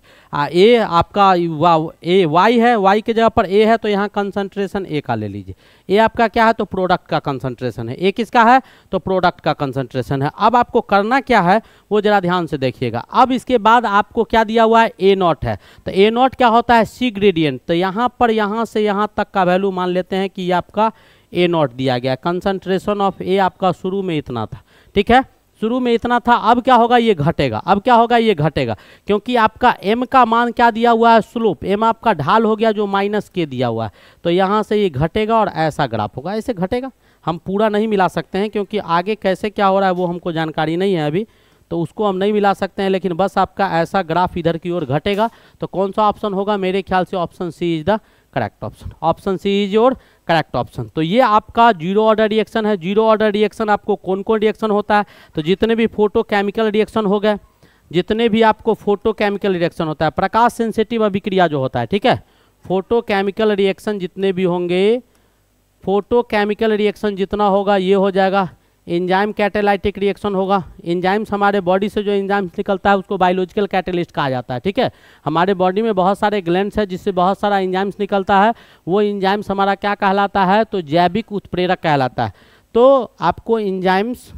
ए आपका ए वाई है वाई के जगह पर ए है तो यहाँ कंसनट्रेशन ए का ले लीजिए ये आपका क्या है तो प्रोडक्ट का कंसंट्रेशन है ये किसका है तो प्रोडक्ट का कंसंट्रेशन है अब आपको करना क्या है वो जरा ध्यान से देखिएगा अब इसके बाद आपको क्या दिया हुआ है ए नॉट है तो ए नॉट क्या होता है सी ग्रेडियंट तो यहाँ पर यहाँ से यहाँ तक का वैल्यू मान लेते हैं कि ये आपका ए नॉट दिया गया कंसंट्रेशन ऑफ ए आपका शुरू में इतना था ठीक है शुरू में इतना था अब क्या होगा ये घटेगा अब क्या होगा ये घटेगा क्योंकि आपका एम का मान क्या दिया हुआ है स्लोप एम आपका ढाल हो गया जो माइनस के दिया हुआ है तो यहाँ से ये घटेगा और ऐसा ग्राफ होगा ऐसे घटेगा हम पूरा नहीं मिला सकते हैं क्योंकि आगे कैसे क्या हो रहा है वो हमको जानकारी नहीं है अभी तो उसको हम नहीं मिला सकते हैं लेकिन बस आपका ऐसा ग्राफ इधर की ओर घटेगा तो कौन सा ऑप्शन होगा मेरे ख्याल से option C is the correct option option C is your correct option तो ये आपका जीरो ऑर्डर रिएक्शन है जीरो ऑर्डर रिएक्शन आपको कौन कौन रिएक्शन होता है तो जितने भी फोटो केमिकल रिएक्शन हो गए जितने भी आपको फोटो केमिकल रिएक्शन होता है प्रकाश सेंसिटिव अभिक्रिया जो होता है ठीक है फोटो केमिकल रिएक्शन जितने भी होंगे फोटो केमिकल रिएक्शन जितना होगा ये हो जाएगा इंजाइम कैटेलाइटिक रिएक्शन होगा इंजाइम्स हमारे बॉडी से जो इंजाइम्स निकलता है उसको बायोलॉजिकल कैटेलिस्ट कहा जाता है ठीक है हमारे बॉडी में बहुत सारे ग्लैंड्स है जिससे बहुत सारा इंजाइम्स निकलता है वो इंजाइम्स हमारा क्या कहलाता है तो जैविक उत्प्रेरक कहलाता है तो आपको इंजाइम्स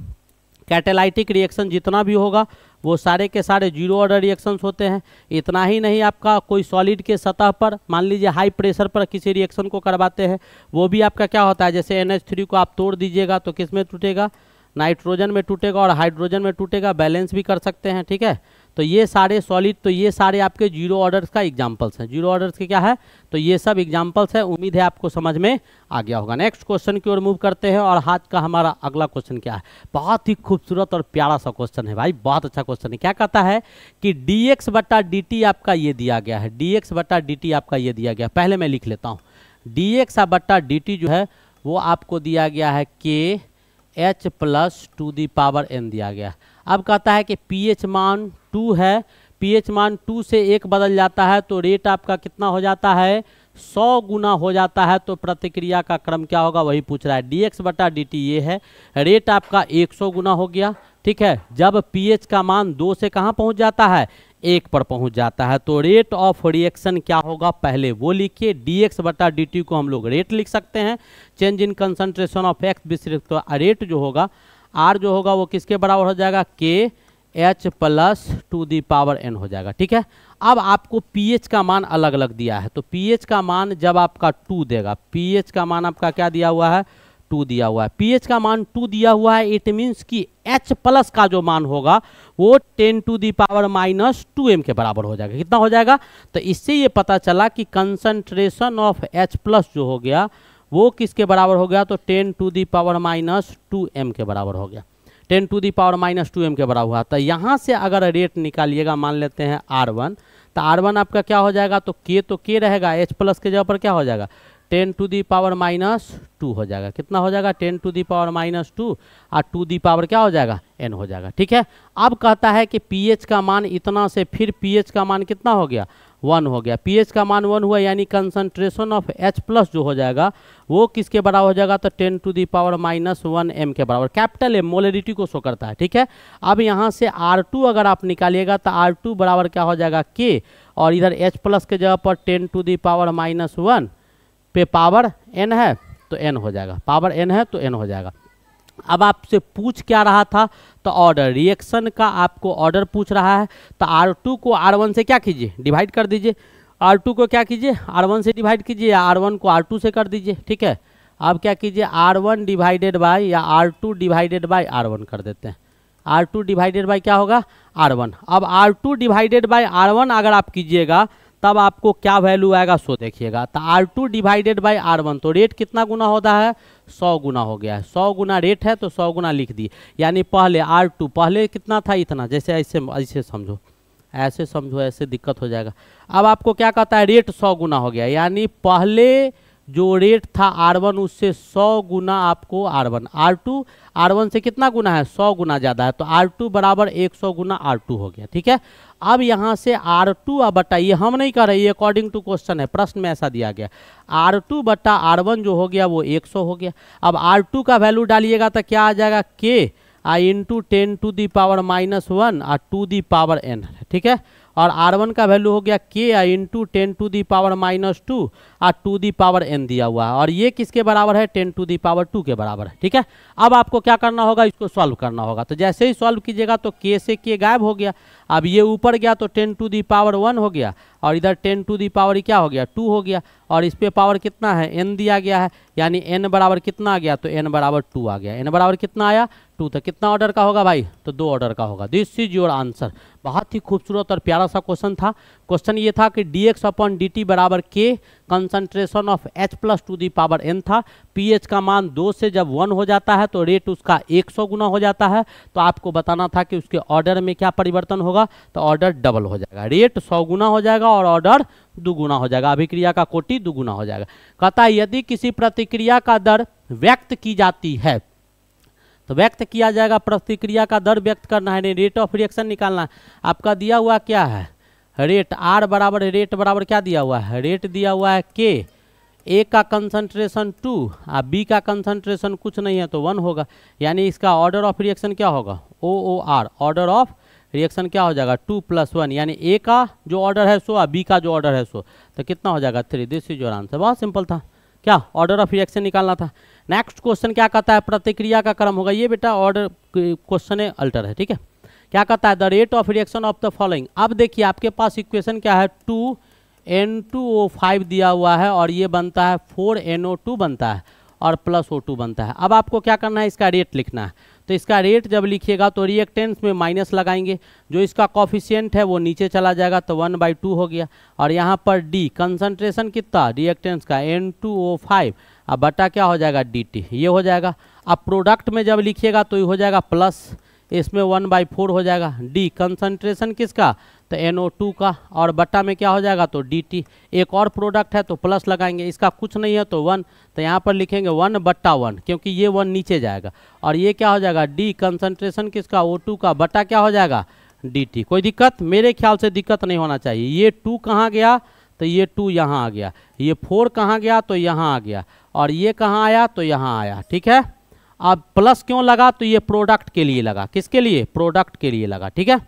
कैटेलाइटिक रिएक्शन जितना भी होगा वो सारे के सारे जीरो ऑर्डर रिएक्शंस होते हैं इतना ही नहीं आपका कोई सॉलिड के सतह पर मान लीजिए हाई प्रेशर पर किसी रिएक्शन को करवाते हैं वो भी आपका क्या होता है जैसे एन को आप तोड़ दीजिएगा तो किस में टूटेगा नाइट्रोजन में टूटेगा और हाइड्रोजन में टूटेगा बैलेंस भी कर सकते हैं ठीक है तो ये सारे सॉलिड तो ये सारे आपके जीरो ऑर्डर्स का एग्जाम्पल्स हैं जीरो ऑर्डर्स के क्या है तो ये सब एग्जाम्पल्स हैं उम्मीद है आपको समझ में आ गया होगा नेक्स्ट क्वेश्चन की ओर मूव करते हैं और हाथ का हमारा अगला क्वेश्चन क्या है बहुत ही खूबसूरत और प्यारा सा क्वेश्चन है भाई बहुत अच्छा क्वेश्चन है क्या कहता है कि डी एक्स बटा डी टी आपका ये दिया गया है डी एक्स बटा डी टी आपका ये दिया गया पहले मैं लिख लेता हूँ डी एक्स बट्टा डी टी जो है वो आपको दिया गया है K H plus to the power N दिया गया है अब कहता है कि पीएच मान टू है पीएच मान टू से एक बदल जाता है तो रेट आपका कितना हो जाता है सौ गुना हो जाता है तो प्रतिक्रिया का क्रम क्या होगा वही पूछ रहा है डी एक्स बटा डी टी ये है रेट आपका एक सौ गुना हो गया ठीक है जब पीएच का मान दो से कहाँ पहुँच जाता है एक पर पहुंच जाता है तो रेट ऑफ रिएक्शन क्या होगा पहले वो लिखिए डी एक्स बटा डी टी को हम लोग रेट लिख सकते हैं change in concentration of X विशेष रेट जो होगा आर जो होगा वो किसके बराबर हो जाएगा K H plus to the power N हो जाएगा ठीक है अब आपको पीएच का मान अलग अलग दिया है तो पीएच का मान जब आपका टू देगा पीएच का मान आपका क्या दिया हुआ है टू दिया हुआ है पीएच का मान टू दिया हुआ है इट मीन्स कि एच प्लस का जो मान होगा वो ten to the power minus two M के बराबर हो जाएगा कितना हो जाएगा तो इससे ये पता चला कि कंसनट्रेशन ऑफ एच प्लस जो हो गया वो किसके बराबर हो गया तो ten to the power minus two M के बराबर हो गया ten to the power minus two M के बराबर हुआ तो यहाँ से अगर रेट निकालिएगा मान लेते हैं आर वन तो आर वन आपका क्या हो जाएगा तो के तो के रहेगा एच प्लस के जगह पर क्या हो जाएगा ten to the power minus two हो जाएगा कितना हो जाएगा ten to the power minus two और टू दी पावर क्या हो जाएगा एन हो जाएगा ठीक है अब कहता है कि एच का मान इतना से फिर एच का मान कितना हो गया वन हो गया पीएच का मान वन हुआ यानी कंसंट्रेशन ऑफ एच प्लस जो हो जाएगा वो किसके बराबर हो जाएगा तो ten to the power minus one M के बराबर कैपिटल एम मोलिडिटी को शो करता है ठीक है अब यहाँ से आर टू अगर आप निकालिएगा तो आर टू बराबर क्या हो जाएगा के और इधर एच प्लस के जगह पर ten to the power minus one पे पावर एन है तो एन हो जाएगा पावर एन है तो एन हो जाएगा अब आपसे पूछ क्या रहा था तो ऑर्डर रिएक्शन का आपको ऑर्डर पूछ रहा है तो आर टू को आर वन से क्या कीजिए डिवाइड कर दीजिए आर टू को क्या कीजिए आर वन से डिवाइड कीजिए या आर वन को आर टू से कर दीजिए ठीक है अब क्या कीजिए आर वन डिवाइडेड बाई या R two divided by R one कर देते हैं आर टू डिवाइडेड बाई क्या होगा आर वन अब R two divided by R one अगर आप कीजिएगा तब आपको क्या वैल्यू आएगा सो देखिएगा तो R two divided by R one तो रेट कितना गुना होता है सौ गुना हो गया है सौ गुना रेट है तो सौ गुना लिख दिए यानी पहले आर टू पहले कितना था इतना जैसे ऐसे ऐसे समझो ऐसे समझो ऐसे दिक्कत हो जाएगा अब आपको क्या कहता है रेट सौ गुना हो गया यानी पहले जो रेट था आर वन उससे सौ गुना आपको R one R two R one से कितना गुना है सौ गुना ज़्यादा है तो आर टू बराबर एक सौ गुना आर टू हो गया ठीक है अब यहाँ से आर टू अब बटा ये हम नहीं कर रहे ये अकॉर्डिंग टू क्वेश्चन है प्रश्न में ऐसा दिया गया आर टू बटा आर वन जो हो गया वो एक सौ हो गया अब आर टू का वैल्यू डालिएगा तो क्या आ जाएगा K I into ten to the power minus one ah to the power N ठीक है और आर वन का वैल्यू हो गया K I into ten to the power minus two और टू दी पावर एन दिया हुआ है और ये किसके बराबर है ten to the power two के बराबर है ठीक है अब आपको क्या करना होगा इसको सॉल्व करना होगा तो जैसे ही सॉल्व कीजिएगा तो के से के गायब हो गया अब ये ऊपर गया तो ten to the power one हो गया और इधर टेन टू दी पावर क्या हो गया टू हो गया और इस पर पावर कितना है एन दिया गया है यानी एन बराबर कितना आ गया तो एन बराबर टू आ गया एन बराबर कितना आया टू तो कितना ऑर्डर का होगा भाई तो दो ऑर्डर का होगा दिस इज योर आंसर बहुत ही खूबसूरत और प्यारा सा क्वेश्चन था क्वेश्चन ये था कि D x upon D T बराबर K concentration of H plus to the power N था पी एच का मान दो से जब वन हो जाता है तो रेट उसका एक सौ गुना हो जाता है तो आपको बताना था कि उसके ऑर्डर में क्या परिवर्तन होगा तो ऑर्डर डबल हो जाएगा रेट सौ गुना हो जाएगा और ऑर्डर दुगुना हो जाएगा अभिक्रिया का कोटि दुगुना हो जाएगा कहता है यदि किसी प्रतिक्रिया का दर व्यक्त की जाती है तो व्यक्त किया जाएगा प्रतिक्रिया का दर व्यक्त करना है रेट ऑफ रिएक्शन निकालना आपका दिया हुआ क्या है रेट आर बराबर रेट बराबर क्या दिया हुआ है रेट दिया हुआ है के ए का कंसंट्रेशन टू और बी का कंसंट्रेशन कुछ नहीं है तो वन होगा यानी इसका ऑर्डर ऑफ रिएक्शन क्या होगा oh O or order of reaction क्या हो जाएगा टू प्लस वन यानी ए का जो ऑर्डर है सो और बी का जो ऑर्डर है सो तो कितना हो जाएगा three this is your answer बहुत सिंपल था क्या ऑर्डर ऑफ रिएक्शन निकालना था नेक्स्ट क्वेश्चन क्या कहता है प्रतिक्रिया का क्रम होगा ये बेटा ऑर्डर क्वेश्चन है अल्टर है ठीक है क्या कहता है the rate of reaction of the following अब देखिए आपके पास इक्वेशन क्या है two N two O five दिया हुआ है और ये बनता है फोर एन ओ टू बनता है और प्लस ओ टू बनता है अब आपको क्या करना है इसका रेट लिखना है तो इसका रेट जब लिखिएगा तो रिएक्टेंस में माइनस लगाएंगे जो इसका कॉफिशियंट है वो नीचे चला जाएगा तो वन बाई टू हो गया और यहाँ पर डी कंसनट्रेशन कितना रिएक्टेंस का एन टू ओ फाइव अब बटा क्या हो जाएगा डी टी ये हो जाएगा अब प्रोडक्ट में जब लिखिएगा तो ये हो जाएगा प्लस इसमें वन बाई फोर हो जाएगा डी कंसनट्रेशन किसका तो एन टू का और बट्टा में क्या हो जाएगा तो डी टी एक और प्रोडक्ट है तो प्लस लगाएंगे इसका कुछ नहीं है तो वन तो यहाँ पर लिखेंगे वन बट्टा वन क्योंकि ये वन नीचे जाएगा और ये क्या हो जाएगा डी कंसनट्रेशन किसका ओ टू का बट्टा क्या हो जाएगा डी टी कोई दिक्कत मेरे ख्याल से दिक्कत नहीं होना चाहिए ये टू कहाँ गया तो ये टू यहाँ आ गया ये फोर कहाँ गया तो यहाँ आ गया और ये कहाँ आया तो यहाँ आया ठीक है अब प्लस क्यों लगा तो ये प्रोडक्ट के लिए लगा किसके लिए प्रोडक्ट के लिए लगा ठीक है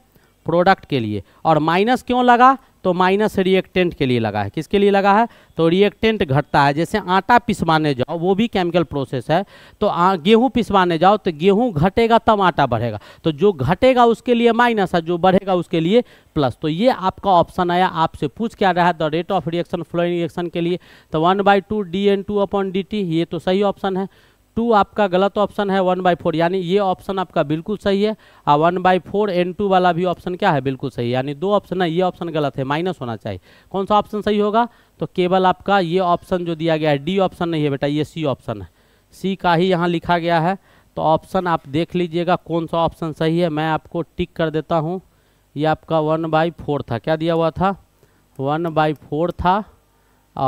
प्रोडक्ट के लिए और माइनस क्यों लगा तो माइनस रिएक्टेंट के लिए लगा है किसके लिए लगा है तो रिएक्टेंट घटता है जैसे आटा पिसवाने जाओ वो भी केमिकल प्रोसेस है तो गेहूँ पिसवाने जाओ तो गेहूँ घटेगा तब आटा बढ़ेगा तो जो घटेगा उसके लिए माइनस है जो बढ़ेगा उसके लिए प्लस तो ये आपका ऑप्शन आया आपसे पूछ क्या रहा है the rate of reaction following reaction के लिए तो one by two d N two upon D T ये तो सही ऑप्शन है टू आपका गलत ऑप्शन है वन बाई फोर यानी ये ऑप्शन आपका बिल्कुल सही है और one by four N two वाला भी ऑप्शन क्या है बिल्कुल सही यानी दो ऑप्शन है ये ऑप्शन गलत है माइनस होना चाहिए कौन सा ऑप्शन सही होगा तो केवल आपका ये ऑप्शन जो दिया गया है डी ऑप्शन नहीं है बेटा ये सी ऑप्शन है सी का ही यहाँ लिखा गया है तो ऑप्शन आप देख लीजिएगा कौन सा ऑप्शन सही है मैं आपको टिक कर देता हूँ ये आपका वन बाई फोर था क्या दिया हुआ था वन बाई फोर था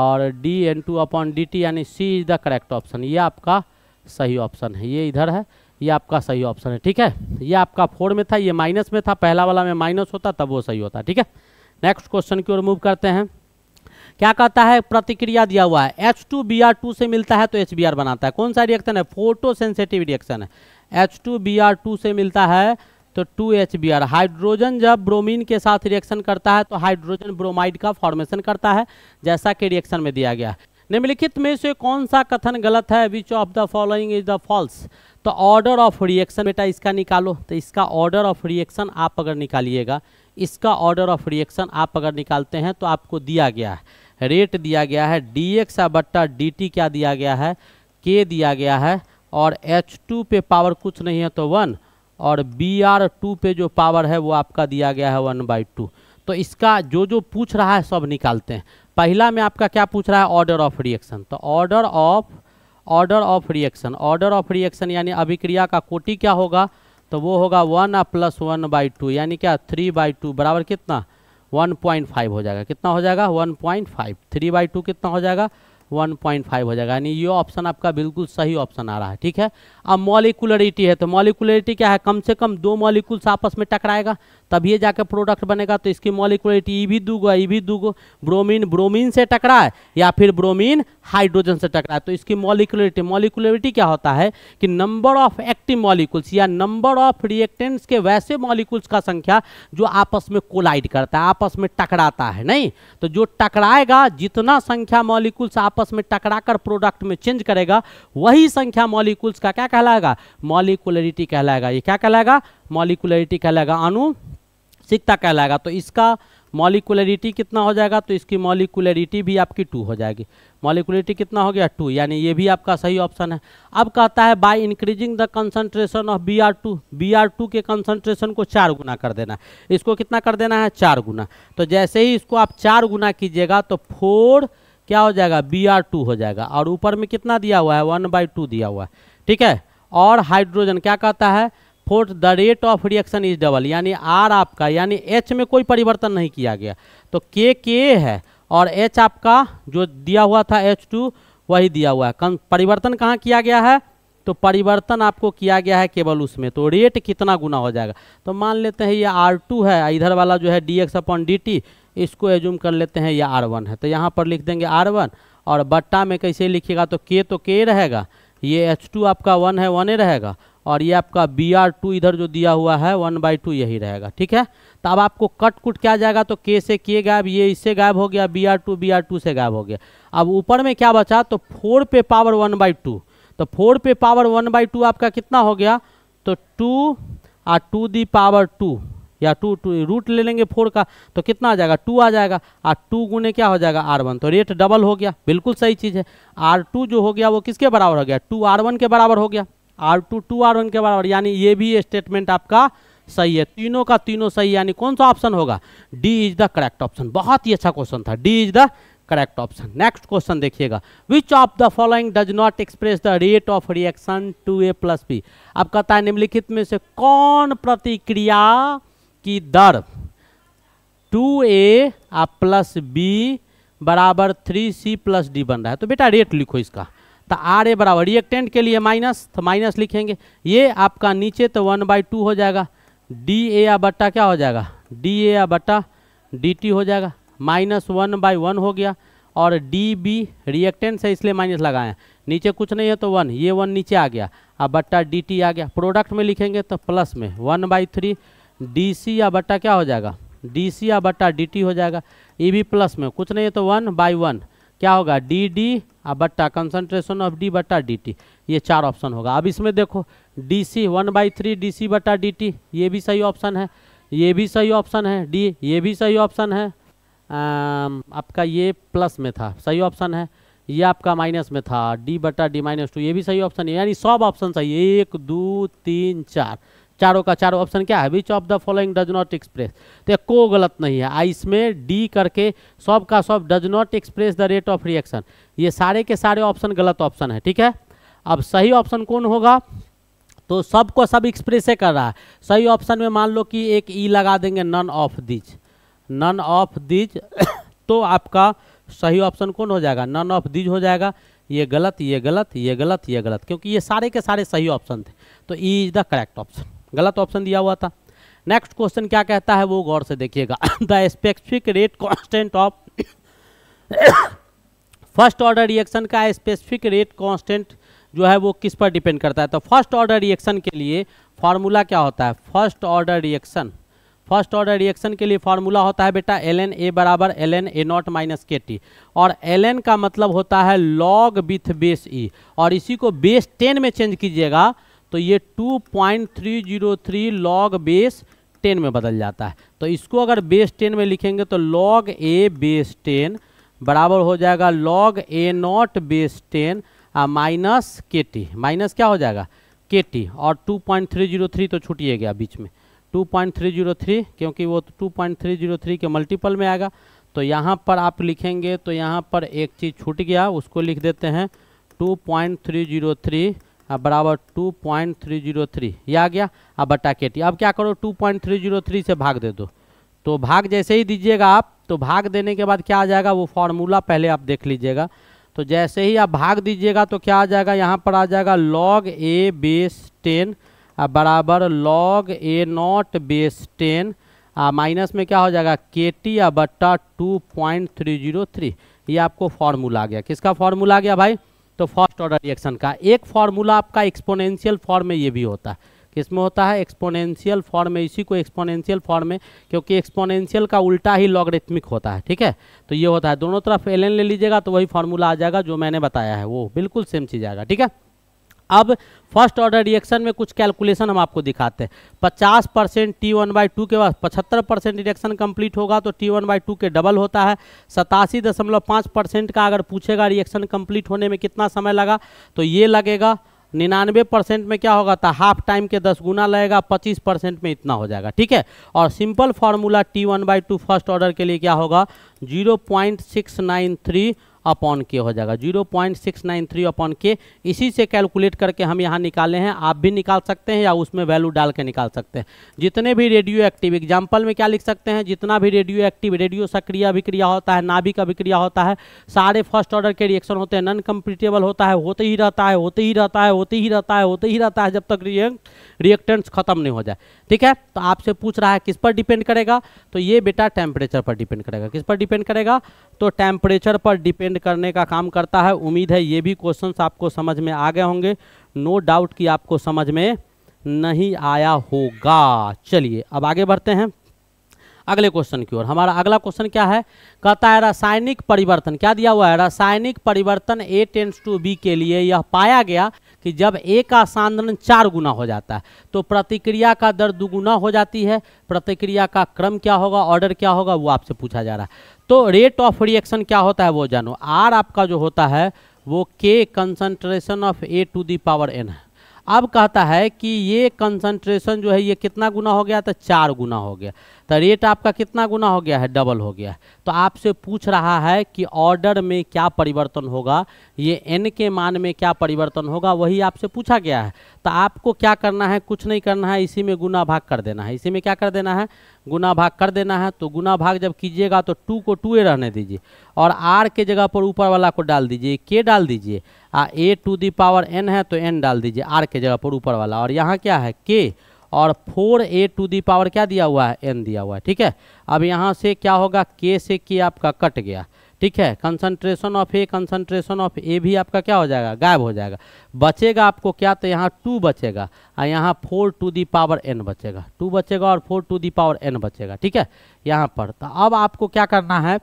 और d N two upon D t यानी C is the correct option ये आपका सही ऑप्शन है ये इधर है ये आपका सही ऑप्शन है ठीक है ये आपका फोर में था ये माइनस में था पहला वाला में माइनस होता तब वो सही होता ठीक है नेक्स्ट क्वेश्चन की ओर मूव करते हैं क्या कहता है प्रतिक्रिया दिया हुआ है H two B R two से मिलता है तो एच बी आर बनाता है कौन सा रिएक्शन है फोटो सेंसेटिव रिएक्शन है H two B R two से मिलता है तो two H B R hydrogen जब ब्रोमीन के साथ रिएक्शन करता है तो हाइड्रोजन ब्रोमाइड का फॉर्मेशन करता है जैसा कि रिएक्शन में दिया गया है निम्नलिखित में से कौन सा कथन गलत है which of the following is the false तो ऑर्डर ऑफ रिएक्शन बेटा इसका निकालो तो इसका ऑर्डर ऑफ रिएक्शन आप अगर निकालिएगा इसका ऑर्डर ऑफ रिएक्शन आप अगर निकालते हैं तो आपको दिया गया है रेट दिया गया है डी एक्स बट्टा डी टी क्या दिया गया है के दिया गया है और एच टू पे पावर कुछ नहीं है तो वन और बी आर टू पे जो पावर है वो आपका दिया गया है वन बाई टू तो इसका जो जो पूछ रहा है सब निकालते हैं पहला में आपका क्या पूछ रहा है ऑर्डर ऑफ रिएक्शन तो order of order of reaction order of reaction यानी अभिक्रिया का कोटि क्या होगा तो वो होगा वन आ प्लस वन बाई टू यानी क्या थ्री बाई टू बराबर कितना वन पॉइंट फाइव हो जाएगा कितना हो जाएगा one point five three by two कितना हो जाएगा वन पॉइंट फाइव हो जाएगा यानी ये ऑप्शन आपका बिल्कुल सही ऑप्शन आ रहा है ठीक है अब मॉलिकुलरिटी है तो मॉलिकुलरिटी क्या है कम से कम दो मॉलिकुल्स आपस में टकराएगा तब ये जाकर प्रोडक्ट बनेगा तो इसकी मॉलिकुलरिटी ई e भी दूगो ई e भी दूगो ब्रोमीन ब्रोमीन से टकराए या फिर ब्रोमीन हाइड्रोजन से टकराए तो इसकी मॉलिकुलरिटी मॉलिकुलरिटी क्या होता है कि नंबर ऑफ एक्टिव मॉलिकुल्स या नंबर ऑफ रिएक्टेंट्स के वैसे मॉलिकुल्स का संख्या जो आपस में कोलाइड करता है आपस में टकराता है नहीं तो जो टकराएगा जितना संख्या मॉलिकुल्स आपस में टकराकर प्रोडक्ट में चेंज करेगा वही संख्या मॉलिकुल्स का क्या कहलाएगा मॉलिकुलरिटी कहलाएगा ये क्या कहलाएगा मॉलिकुलरिटी कहलाएगा अनुसिकता कहलाएगा तो इसका मॉलिकुलरिटी कितना हो जाएगा तो इसकी मॉलिकुलरिटी भी आपकी टू हो जाएगी मॉलिकुलरिटी कितना हो गया टू यानी ये भी आपका सही ऑप्शन है अब कहता है by increasing the concentration of B R two B R two के कंसंट्रेशन को चार गुना कर देना इसको कितना कर देना है चार गुना तो जैसे ही इसको आप चार गुना कीजिएगा तो फोर क्या हो जाएगा बी आर टू हो जाएगा और ऊपर में कितना दिया हुआ है वन बाई टू दिया हुआ है ठीक है और हाइड्रोजन क्या कहता है fourth the rate of reaction is double यानी आर आपका यानी एच में कोई परिवर्तन नहीं किया गया तो के के है और एच आपका जो दिया हुआ था एच टू वही दिया हुआ है कम परिवर्तन कहाँ किया गया है तो परिवर्तन आपको किया गया है केवल उसमें तो रेट कितना गुना हो जाएगा तो मान लेते हैं ये आर टू है इधर वाला जो है D x upon D t इसको एजूम कर लेते हैं ये आर वन है तो यहाँ पर लिख देंगे आर वन और बट्टा में कैसे लिखेगा तो के तो के रहेगा ये H2 आपका वन है वन ही रहेगा और ये आपका बी आर टू इधर जो दिया हुआ है वन बाई टू यही रहेगा ठीक है तो अब आपको कट कुट क्या जाएगा तो के से के गायब ये इससे गायब हो गया B R two B R two से गायब हो गया अब ऊपर में क्या बचा तो फोर पे पावर वन बाई टू तो फोर पे पावर वन बाई टू आपका कितना हो गया तो टू और टू दी पावर टू या टू टू रूट ले लेंगे फोर का तो कितना आ जाएगा टू आ जाएगा और टू गुने क्या हो जाएगा आर वन तो रेट डबल हो गया बिल्कुल सही चीज़ है आर टू जो हो गया वो किसके बराबर हो गया टू आर वन के बराबर हो गया R two two R one के बराबर यानी ये भी स्टेटमेंट आपका सही है तीनों का तीनों सही यानी कौन सा ऑप्शन होगा D is the correct option बहुत ही अच्छा क्वेश्चन था D is the correct option next question देखिएगा which of the following does not express the rate of reaction two A plus B अब कहता है निम्नलिखित में से कौन प्रतिक्रिया की दर टू ए प्लस बी बराबर थ्री सी प्लस डी बन रहा है तो बेटा रेट लिखो इसका तो आर ए बराबर रिएक्टेंट के लिए माइनस तो माइनस लिखेंगे ये आपका नीचे तो वन बाई टू हो जाएगा डी ए या बट्टा क्या हो जाएगा डी ए या बट्टा डी टी हो जाएगा माइनस वन बाई वन हो गया और डी बी रिएक्टेंट है इसलिए माइनस लगाए नीचे कुछ नहीं है तो वन ये वन नीचे आ गया अब बट्टा डी टी आ गया प्रोडक्ट में लिखेंगे तो प्लस में one by three d C या बट्टा क्या हो जाएगा डी सी या बट्टा डी टी हो जाएगा ई बी प्लस में कुछ नहीं है तो वन बाई वन क्या होगा डी डी और बट्टा कंसनट्रेशन ऑफ डी बट्टा डी टी ये चार ऑप्शन होगा अब इसमें देखो d C one by three d C बट्टा डी टी ये भी सही ऑप्शन है ये भी सही ऑप्शन है डी ये भी सही ऑप्शन है आ, आपका ये प्लस में था सही ऑप्शन है ये आपका माइनस में था डी बटा डी माइनस टू ये भी सही ऑप्शन है यानी सब ऑप्शन सही है एक दो तीन चार चारों का चारों ऑप्शन क्या है which of the following does not express तो को गलत नहीं है आई इसमें डी करके सब का सब does not express the rate of reaction ये सारे के सारे ऑप्शन गलत ऑप्शन है ठीक है अब सही ऑप्शन कौन होगा तो सब को सब एक्सप्रेस कर रहा है सही ऑप्शन में मान लो कि एक ई e लगा देंगे none of these none of these तो आपका सही ऑप्शन कौन हो जाएगा नन ऑफ दिज हो जाएगा ये गलत ये गलत ये गलत ये गलत क्योंकि ये सारे के सारे सही ऑप्शन थे तो E is the correct option गलत ऑप्शन दिया हुआ था नेक्स्ट क्वेश्चन क्या कहता है वो गौर से देखिएगा the specific rate constant of first order reaction का स्पेसिफिक रेट कॉन्स्टेंट जो है वो किस पर डिपेंड करता है तो फर्स्ट ऑर्डर रिएक्शन के लिए फार्मूला क्या होता है first order reaction first order reaction के लिए फार्मूला होता है बेटा एल एन ए बराबर l n A not minus के टी और एल एन का मतलब होता है लॉग विथ बेस ई और इसी को बेस टेन में चेंज कीजिएगा तो ये 2.303 लॉग बेस 10 में बदल जाता है तो इसको अगर बेस 10 में लिखेंगे तो लॉग ए बेस 10 बराबर हो जाएगा log A not base 10 minus के टी माइनस क्या हो जाएगा के टी और 2.303 तो छूटिए गया बीच में 2.303 क्योंकि वो 2.303 तो के मल्टीपल में आएगा तो यहाँ पर आप लिखेंगे तो यहाँ पर एक चीज़ छूट गया उसको लिख देते हैं 2.303 हाँ, बराबर two point three zero three ये आ गया अब बटा के टी अब क्या करो two point three zero three से भाग दे दो तो भाग जैसे ही दीजिएगा आप तो भाग देने के बाद क्या आ जाएगा वो फॉर्मूला पहले आप देख लीजिएगा तो जैसे ही आप भाग दीजिएगा तो क्या आ जाएगा यहाँ पर आ जाएगा लॉग ए बेस टेन बराबर log A not base ten minus में क्या हो जाएगा के टी बट्टा two point three zero three ये आपको फार्मूला आ गया किसका फॉर्मूला आ गया भाई तो फर्स्ट ऑर्डर रिएक्शन का एक फार्मूला आपका एक्सपोनेंशियल फॉर्म में ये भी होता है किसमें होता है एक्सपोनेंशियल फॉर्म में इसी को एक्सपोनेंशियल फॉर्म में क्योंकि एक्सपोनेंशियल का उल्टा ही लॉगरिथमिक होता है ठीक है तो ये होता है दोनों तरफ एल ले लीजिएगा तो वही फार्मूला आ जाएगा जो मैंने बताया है वो बिल्कुल सेम चीज़ आएगा ठीक है अब फर्स्ट ऑर्डर रिएक्शन में कुछ कैलकुलेशन हम आपको दिखाते हैं 50 percent t one by two के बाद 75 परसेंट रिएक्शन कंप्लीट होगा तो टी वन बाई टू के डबल होता है सतासी दशमलव पाँच परसेंट का अगर पूछेगा रिएक्शन कंप्लीट होने में कितना समय लगा तो ये लगेगा निन्यानवे परसेंट में क्या होगा था तो हाफ टाइम के दस गुना लगेगा पच्चीस परसेंट में इतना हो जाएगा ठीक है और simple formula t one by two first order के लिए क्या होगा zero point six nine three upon के हो जाएगा zero point six nine three upon k इसी से कैलकुलेट करके हम यहाँ निकाले हैं आप भी निकाल सकते हैं या उसमें वैल्यू डाल के निकाल सकते हैं जितने भी रेडियो एक्टिव एग्जाम्पल में क्या लिख सकते हैं जितना भी रेडियो एक्टिव रेडियो सक्रिय अभिक्रिया होता है नाभिक अभिक्रिया होता है सारे फर्स्ट ऑर्डर के रिएक्शन होते हैं नन कंप्लीटेबल होता है होते ही रहता है होते ही रहता है होते ही रहता है होते ही रहता है जब तक रिएक्टेंट्स खत्म नहीं हो जाए ठीक है तो आपसे पूछ रहा है किस पर डिपेंड करेगा तो ये बेटा टेम्परेचर पर डिपेंड करेगा किस पर डिपेंड करेगा तो टेम्परेचर पर डिपेंड एक्सपेंड करने का काम करता है उम्मीद है ये भी क्वेश्चन आपको समझ में आ गए होंगे नो डाउट कि आपको समझ में नहीं आया होगा चलिए अब आगे बढ़ते हैं अगले क्वेश्चन की ओर हमारा अगला क्वेश्चन क्या है कहता है रासायनिक परिवर्तन क्या दिया हुआ है रासायनिक परिवर्तन ए टेंस टू बी के लिए यह पाया गया कि जब ए का सांद्रण चार गुना हो जाता है तो प्रतिक्रिया का दर दुगुना हो जाती है प्रतिक्रिया का क्रम क्या होगा ऑर्डर क्या होगा वो आपसे पूछा जा रहा है तो रेट ऑफ रिएक्शन क्या होता है वो जानो आर आपका जो होता है वो k concentration of A to the power N है अब कहता है कि ये कंसंट्रेशन जो है ये कितना गुना हो गया तो चार गुना हो गया तो रेट आपका कितना गुना हो गया है डबल हो गया है तो आपसे पूछ रहा है कि ऑर्डर में क्या परिवर्तन होगा ये एन के मान में क्या परिवर्तन होगा वही आपसे पूछा गया है तो आपको क्या करना है कुछ नहीं करना है इसी में गुना भाग कर देना है इसी में क्या कर देना है गुना भाग कर देना है तो गुना भाग जब कीजिएगा तो टू को टू ए रहने दीजिए और आर के जगह पर ऊपर वाला को डाल दीजिए के डाल दीजिए आ A to the power N है तो एन डाल दीजिए आर के जगह पर ऊपर वाला और यहाँ क्या है के और four A to the power क्या दिया हुआ है एन दिया हुआ है ठीक है अब यहाँ से क्या होगा के से के आपका कट गया ठीक है concentration of A concentration of A भी आपका क्या हो जाएगा गायब हो जाएगा बचेगा आपको क्या तो यहाँ टू बचेगा और यहाँ four to the power n बचेगा टू बचेगा और four to the power n बचेगा ठीक है यहाँ पर तो अब आपको क्या करना है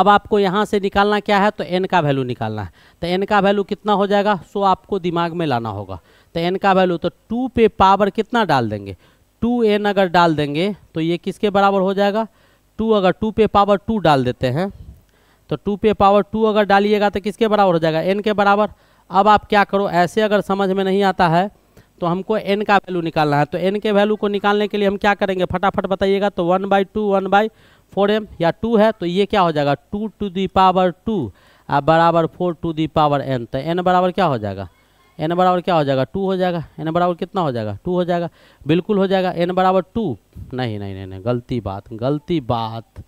अब आपको यहाँ से निकालना क्या है तो एन का वैल्यू निकालना है तो एन का वैल्यू कितना हो जाएगा सो आपको दिमाग में लाना होगा तो एन का वैल्यू तो टू पे पावर कितना डाल देंगे टू एन अगर डाल देंगे तो ये किसके बराबर हो जाएगा टू अगर टू पे पावर टू डाल देते हैं तो टू पे पावर टू अगर डालिएगा तो किसके बराबर हो जाएगा एन के बराबर अब आप क्या करो ऐसे अगर समझ में नहीं आता है तो हमको एन का वैल्यू निकालना है तो एन के वैल्यू को निकालने के लिए हम क्या करेंगे फटाफट बताइएगा तो one by two one by four M या टू है तो ये क्या हो जाएगा two to the power two और बराबर four to the power n तो एन बराबर क्या हो जाएगा एन बराबर क्या हो जाएगा टू हो जाएगा एन बराबर कितना हो जाएगा टू हो जाएगा बिल्कुल हो जाएगा एन बराबर टू नहीं नहीं नहीं नहीं गलती बात गलती बात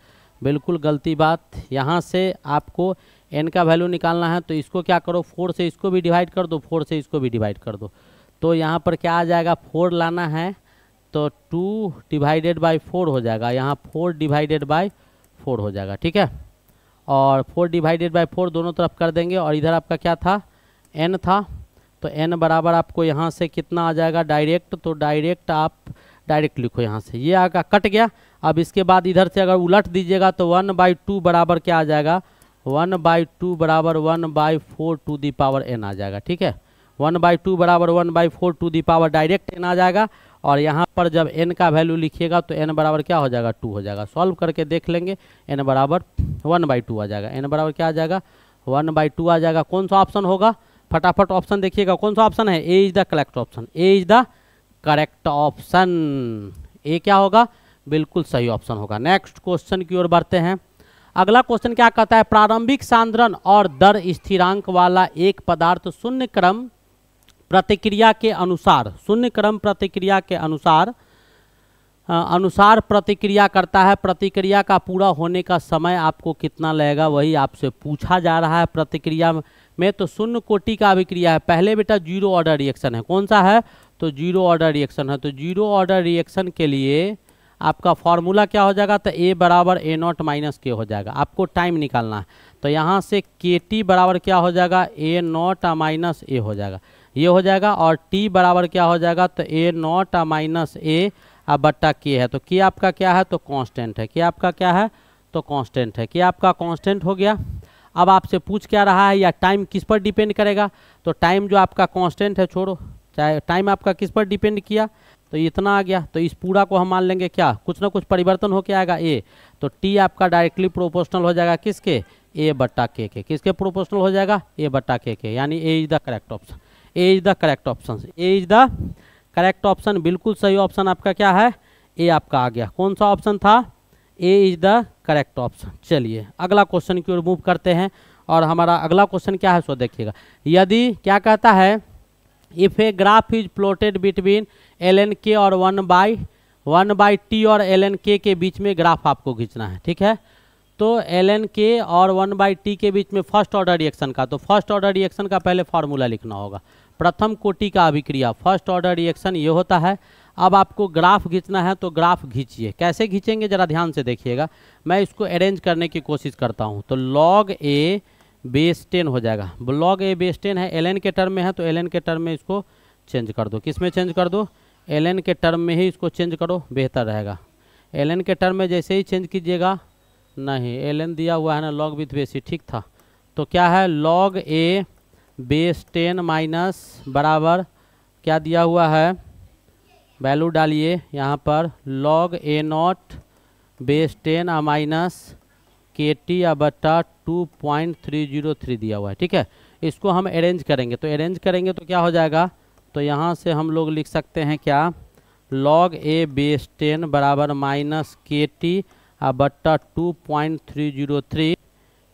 बिल्कुल गलती बात यहाँ से आपको एन का वैल्यू निकालना है तो इसको क्या करो फोर से इसको भी डिवाइड कर दो फोर से इसको भी डिवाइड कर दो तो यहाँ पर क्या आ जाएगा फोर लाना है तो टू डिवाइडेड बाई फोर हो जाएगा यहाँ फोर डिवाइडेड बाई फोर हो जाएगा ठीक है और फोर डिवाइडेड बाई फोर दोनों तरफ कर देंगे और इधर आपका क्या था एन था तो एन बराबर आपको यहाँ से कितना आ जाएगा डायरेक्ट तो डायरेक्ट आप डायरेक्ट लिखो यहाँ से ये आगा कट गया अब इसके बाद इधर से अगर उलट दीजिएगा तो वन बाई टू बराबर क्या आ जाएगा वन बाई टू बराबर one by four to the power n आ जाएगा ठीक है वन बाई टू बराबर one by four to the power direct n आ जाएगा और यहाँ पर जब एन का वैल्यू लिखिएगा तो एन बराबर क्या हो जाएगा टू हो जाएगा सॉल्व करके देख लेंगे एन बराबर वन बाई टू आ जाएगा एन बराबर क्या आ जाएगा वन बाई टू आ जाएगा कौन सा ऑप्शन होगा फटाफट ऑप्शन देखिएगा कौन सा ऑप्शन है A is the correct option A is the correct option A क्या होगा बिल्कुल सही ऑप्शन होगा नेक्स्ट क्वेश्चन की ओर बढ़ते हैं अगला क्वेश्चन क्या कहता है प्रारंभिक सांद्रण और दर स्थिरांक वाला एक पदार्थ शून्य क्रम प्रतिक्रिया के अनुसार शून्य क्रम प्रतिक्रिया के अनुसार आ, अनुसार प्रतिक्रिया करता है प्रतिक्रिया का पूरा होने का समय आपको कितना लगेगा वही आपसे पूछा जा रहा है प्रतिक्रिया में तो शून्य कोटि का अभिक्रिया है पहले बेटा जीरो ऑर्डर रिएक्शन है कौन सा है तो जीरो ऑर्डर रिएक्शन है तो जीरो ऑर्डर रिएक्शन के लिए आपका फॉर्मूला क्या हो जाएगा तो ए बराबर ए नॉट माइनस के हो जाएगा आपको टाइम निकालना है तो यहाँ से के टी बराबर क्या हो जाएगा ए नॉट माइनस ए हो जाएगा ये हो जाएगा और टी बराबर क्या हो जाएगा तो ए नॉट आ माइनस ए आ बट्टा के है तो के आपका क्या है तो कांस्टेंट है के आपका क्या है तो कांस्टेंट है के आपका कांस्टेंट हो गया अब आपसे पूछ क्या रहा है या टाइम किस पर डिपेंड करेगा तो टाइम जो आपका कांस्टेंट है छोड़ो चाहे टाइम आपका किस पर डिपेंड किया तो इतना आ गया तो इस पूरा को हम मान लेंगे क्या कुछ ना कुछ परिवर्तन होके आएगा ए तो टी आपका डायरेक्टली प्रोपोर्शनल हो जाएगा किसके ए बट्टा के के किसके प्रोपोर्शनल हो जाएगा ए बट्टा के के यानी A is the correct option A is the correct option A is the correct option बिल्कुल सही ऑप्शन आपका क्या है ए आपका आ गया कौन सा ऑप्शन था A is the correct option चलिए अगला क्वेश्चन की ओर मूव करते हैं और हमारा अगला क्वेश्चन क्या है सो देखिएगा यदि क्या कहता है if a graph is plotted between l n k और one by one by t और एल एन के के बीच में ग्राफ आपको खींचना है ठीक है तो एल एन के और वन बाई टी के बीच में फर्स्ट ऑर्डर रिएक्शन का तो फर्स्ट ऑर्डर रिएक्शन का पहले फार्मूला लिखना होगा प्रथम कोटि का अभिक्रिया फर्स्ट ऑर्डर रिएक्शन ये होता है अब आपको ग्राफ खींचना है तो ग्राफ खींचिए कैसे खींचेंगे ज़रा ध्यान से देखिएगा मैं इसको अरेंज करने की कोशिश करता हूँ तो लॉग ए बेस टेन हो जाएगा लॉग ए बेस टेन है एल के टर्म में है तो एल के टर्म में इसको चेंज कर दो किस में चेंज कर दो एल के टर्म में ही इसको चेंज करो बेहतर रहेगा एल के टर्म में जैसे ही चेंज कीजिएगा नहीं एल दिया हुआ है ना लॉग विथ बेसी ठीक था तो क्या है log A base ten minus बराबर क्या दिया हुआ है वैल्यू डालिए यहाँ पर log A not base ten आ माइनस के टी या बट्टा two point three zero three दिया हुआ है ठीक है इसको हम अरेंज करेंगे तो अरेंज करेंगे तो क्या हो जाएगा तो यहाँ से हम लोग लिख सकते हैं क्या लॉग ए बेस टेन बराबर माइनस के टी आ बट्टा two point three zero three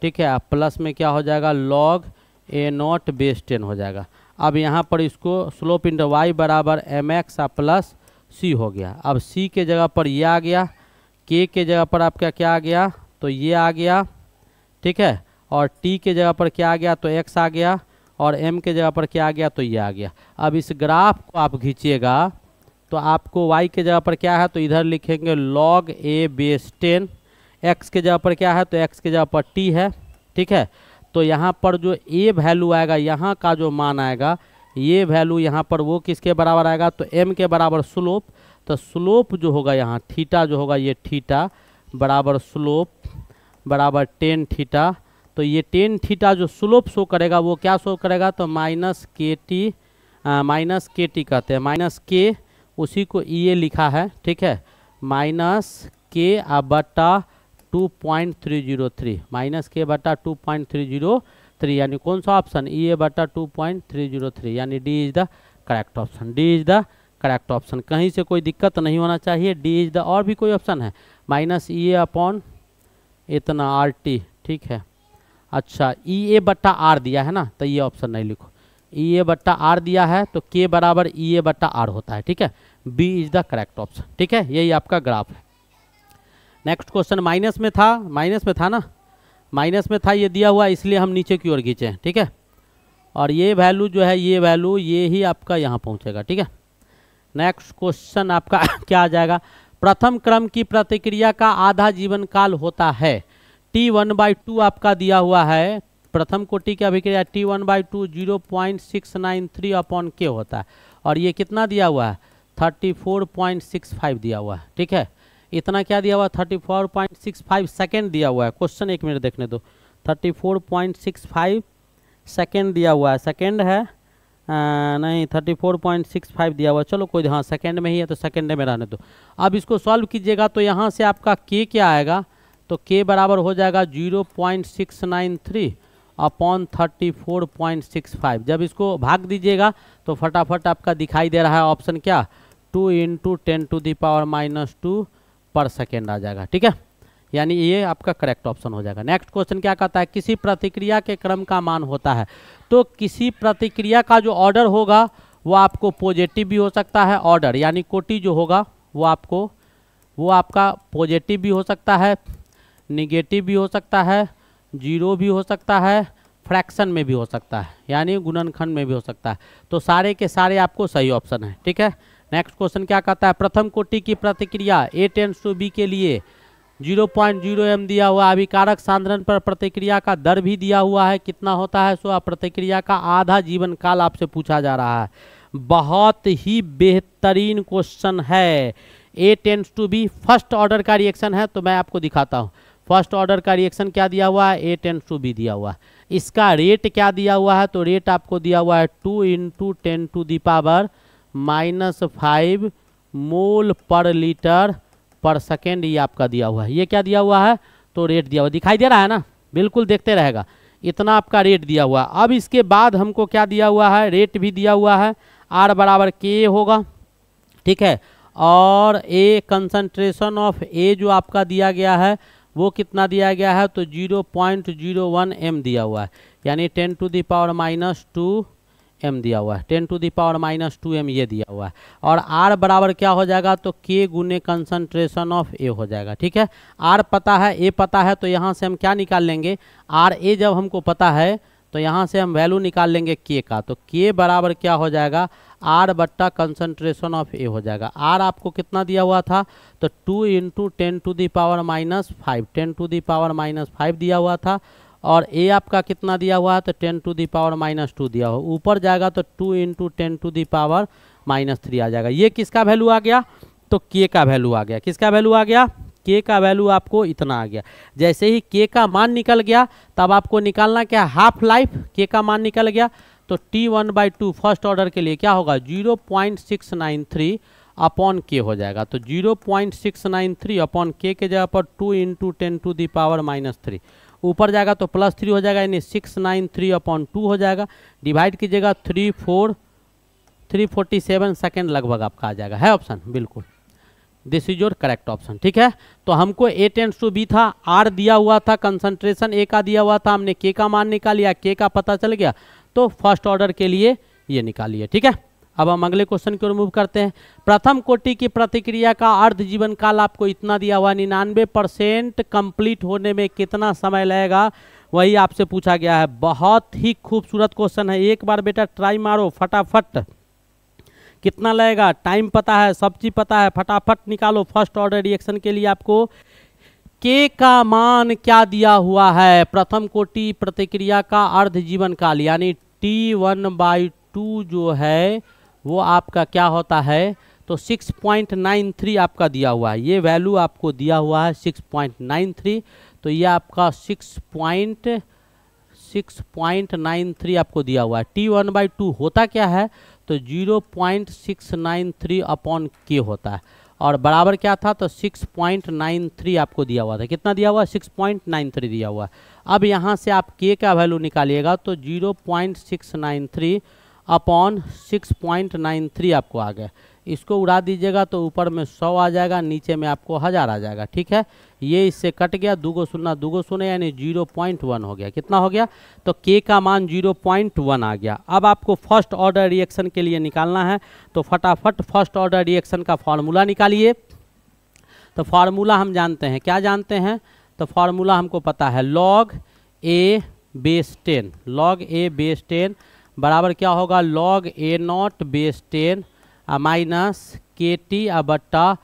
ठीक है प्लस में क्या हो जाएगा log A not base ten हो जाएगा अब यहाँ पर इसको स्लोप इंड वाई बराबर एम एक्स आ प्लस सी हो गया अब सी के जगह पर ये आ गया के के जगह पर आपका क्या आ गया तो ये आ गया ठीक है और टी के जगह पर क्या आ गया तो एक्स आ गया और एम के जगह पर क्या आ गया तो ये आ गया अब इस ग्राफ को आप खींचिएगा तो आपको वाई के जगह पर क्या है तो इधर लिखेंगे log A base ten x के जगह पर क्या है तो एक्स के जगह पर टी है ठीक है तो यहाँ पर जो ए वैल्यू आएगा यहाँ का जो मान आएगा ये वैल्यू यहाँ पर वो किसके बराबर आएगा तो एम के बराबर स्लोप तो स्लोप जो होगा यहाँ थीटा जो होगा ये थीटा बराबर स्लोप बराबर टेन थीटा तो ये टेन थीटा जो स्लोप शो करेगा वो क्या शो करेगा तो माइनस के टी माइनस के टी कहते हैं माइनस के उसी को ये e लिखा है ठीक है माइनस के आ बटा two point three zero three minus k बटा two point three zero three यानी कौन सा ऑप्शन ई ए बटा two point three zero three यानी D is the correct option D is the correct option कहीं से कोई दिक्कत नहीं होना चाहिए डी इज द और भी कोई ऑप्शन है माइनस ई ए अपॉन इतना आर टी ठीक है अच्छा ई e ए बट्टा आर दिया है ना तो ये ऑप्शन नहीं लिखो ई e ए बट्टा आर दिया है तो के बराबर ई e ए बट्टा आर होता है ठीक है B is the correct option ठीक है यही आपका ग्राफ है नेक्स्ट क्वेश्चन माइनस में था माइनस में था ना माइनस में था ये दिया हुआ इसलिए हम नीचे की ओर खींचे ठीक है और ये वैल्यू जो है ये वैल्यू ये ही आपका यहाँ पहुँचेगा ठीक है नेक्स्ट क्वेश्चन आपका क्या आ जाएगा प्रथम क्रम की प्रतिक्रिया का आधा जीवन काल होता है टी वन बाई टू आपका दिया हुआ है प्रथम कोटि की अभिक्रिया T one by two zero point six nine three upon K होता है और ये कितना दिया हुआ है thirty four point six five दिया हुआ है ठीक है इतना क्या दिया हुआ thirty four point six five second दिया हुआ है क्वेश्चन एक मिनट देखने दो thirty four point six five second दिया हुआ है सेकेंड है आ, नहीं thirty four point six five दिया हुआ चलो कोई हाँ सेकेंड में ही है तो सेकेंड में रहने दो अब इसको सॉल्व कीजिएगा तो यहाँ से आपका के क्या आएगा तो के बराबर हो जाएगा zero point six nine three upon thirty four point six five जब इसको भाग दीजिएगा तो फटाफट आपका दिखाई दे रहा है ऑप्शन क्या two into ten to the power minus two पर सेकेंड आ जाएगा ठीक है यानी ये आपका करेक्ट ऑप्शन हो जाएगा नेक्स्ट क्वेश्चन क्या कहता है किसी प्रतिक्रिया के क्रम का मान होता है तो किसी प्रतिक्रिया का जो ऑर्डर होगा वो आपको पॉजिटिव भी हो सकता है ऑर्डर यानी कोटि जो होगा वो आपको वो आपका पॉजिटिव भी हो सकता है निगेटिव भी हो सकता है जीरो भी हो सकता है फ्रैक्शन में भी हो सकता है यानी गुणनखंड में भी हो सकता है तो सारे के सारे आपको सही ऑप्शन है ठीक है नेक्स्ट क्वेश्चन क्या कहता है प्रथम कोटि की प्रतिक्रिया ए टेंस टू बी के लिए 0.0 एम दिया हुआ है अभिकारक सांद्रण पर प्रतिक्रिया का दर भी दिया हुआ है कितना होता है सो प्रतिक्रिया का आधा जीवन काल आपसे पूछा जा रहा है बहुत ही बेहतरीन क्वेश्चन है A tends to B first order का रिएक्शन है तो मैं आपको दिखाता हूँ फर्स्ट ऑर्डर का रिएक्शन क्या दिया हुआ है ए टेंस टू बी दिया हुआ है इसका रेट क्या दिया हुआ है तो रेट आपको दिया हुआ है two into ten to the power minus five mole पर लीटर पर सेकेंड ये आपका दिया हुआ है ये क्या दिया हुआ है तो रेट दिया हुआ दिखाई दे रहा है ना बिल्कुल देखते रहेगा इतना आपका रेट दिया हुआ है अब इसके बाद हमको क्या दिया हुआ है रेट भी दिया हुआ है आर बराबर के होगा ठीक है और ए कंसनट्रेशन ऑफ ए जो आपका दिया गया है वो कितना दिया गया है तो zero point zero one M दिया हुआ है यानी ten to the power minus two M दिया हुआ है ten to the power minus two M ये दिया हुआ है और आर बराबर क्या हो जाएगा तो के गुने कंसनट्रेशन ऑफ ए हो जाएगा ठीक है आर पता है ए पता है तो यहाँ से हम क्या निकाल लेंगे आर ए जब हमको पता है तो यहाँ से हम वैल्यू निकाल लेंगे के का तो के बराबर क्या हो जाएगा आर बट्टा कंसनट्रेशन ऑफ ए हो जाएगा आर आपको कितना दिया हुआ था तो two into ten to the power minus five ten to the power minus five दिया हुआ था और ए आपका कितना दिया हुआ है तो ten to the power minus two दिया हुआ ऊपर जाएगा तो two into ten to the power minus three आ जाएगा ये किसका वैल्यू आ गया तो के का वैल्यू आ गया किसका वैल्यू आ गया के का वैल्यू आपको इतना आ गया जैसे ही के का मान निकल गया तब आपको निकालना क्या हाफ लाइफ के का मान निकल गया तो T one by two first order के लिए क्या होगा zero point six nine three upon के हो जाएगा तो zero point six nine three upon K के जगह पर two into ten to the power minus three ऊपर जाएगा तो प्लस थ्री हो जाएगा यानी six nine three upon two हो जाएगा डिवाइड कीजिएगा three four three forty seven second लगभग आपका आ जाएगा है ऑप्शन बिल्कुल this is your correct option ठीक है तो हमको ए टेंस टू बी था आर दिया हुआ था कंसंट्रेशन ए का दिया हुआ था हमने के का मान निकाल लिया के का पता चल गया तो फर्स्ट ऑर्डर के लिए ये निकालिए ठीक है अब हम अगले क्वेश्चन ओर रिमूव करते हैं प्रथम कोटि की प्रतिक्रिया का अर्ध जीवन काल आपको इतना दिया हुआ निन्यानवे परसेंट कंप्लीट होने में कितना समय लगेगा वही आपसे पूछा गया है बहुत ही खूबसूरत क्वेश्चन है एक बार बेटा ट्राई मारो फटाफट कितना लगेगा टाइम पता है सब चीज़ पता है फटाफट निकालो फर्स्ट ऑर्डर रिएक्शन के लिए आपको के का मान क्या दिया हुआ है प्रथम कोटि प्रतिक्रिया का अर्ध जीवन काल यानी टी वन बाई टू जो है वो आपका क्या होता है तो 6.93 आपका दिया हुआ है ये वैल्यू आपको दिया हुआ है 6.93 तो ये आपका 6.6.93 आपको दिया हुआ है टी वन बाई टू होता क्या है तो 0.693 अपॉन के होता है और बराबर क्या था तो 6.93 आपको दिया हुआ था कितना दिया हुआ 6.93 दिया हुआ है अब यहाँ से आप के का वैल्यू निकालिएगा तो 0.693 upon six point nine three आपको आ गया इसको उड़ा दीजिएगा तो ऊपर में सौ आ जाएगा नीचे में आपको हज़ार आ जाएगा ठीक है ये इससे कट गया दूगो सुना दूगो सुने यानी जीरो पॉइंट वन हो गया कितना हो गया तो के का मान जीरो पॉइंट वन आ गया अब आपको फर्स्ट ऑर्डर रिएक्शन के लिए निकालना है तो फटाफट फर्स्ट ऑर्डर रिएक्शन का फार्मूला निकालिए तो फार्मूला हम जानते हैं क्या जानते हैं तो फार्मूला हमको पता है log A base ten log A base ten बराबर क्या होगा log A not base ten minus के टी बट्टा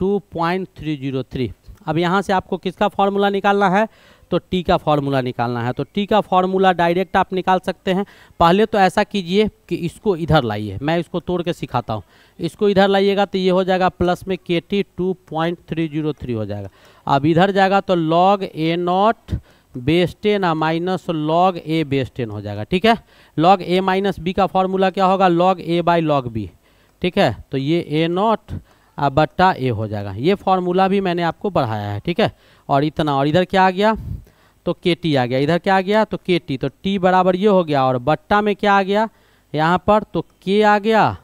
two point three zero three अब यहाँ से आपको किसका फॉर्मूला निकालना है तो टी का फार्मूला निकालना है तो टी का फार्मूला डायरेक्ट आप निकाल सकते हैं पहले तो ऐसा कीजिए कि इसको इधर लाइए मैं इसको तोड़ के सिखाता हूँ इसको इधर लाइएगा तो ये हो जाएगा प्लस में K T two point three zero three हो जाएगा अब इधर जाएगा तो log A not base ten minus log A base ten हो जाएगा ठीक है लॉग ए माइनस बी का फॉर्मूला क्या होगा log A by log B ठीक है तो ये ए नॉट बट्टा ए हो जाएगा ये फॉर्मूला भी मैंने आपको पढ़ाया है ठीक है और इतना और इधर क्या आ गया तो के टी आ गया इधर क्या आ गया तो के टी तो टी बराबर ये हो गया और बट्टा में क्या आ गया यहाँ पर तो के आ गया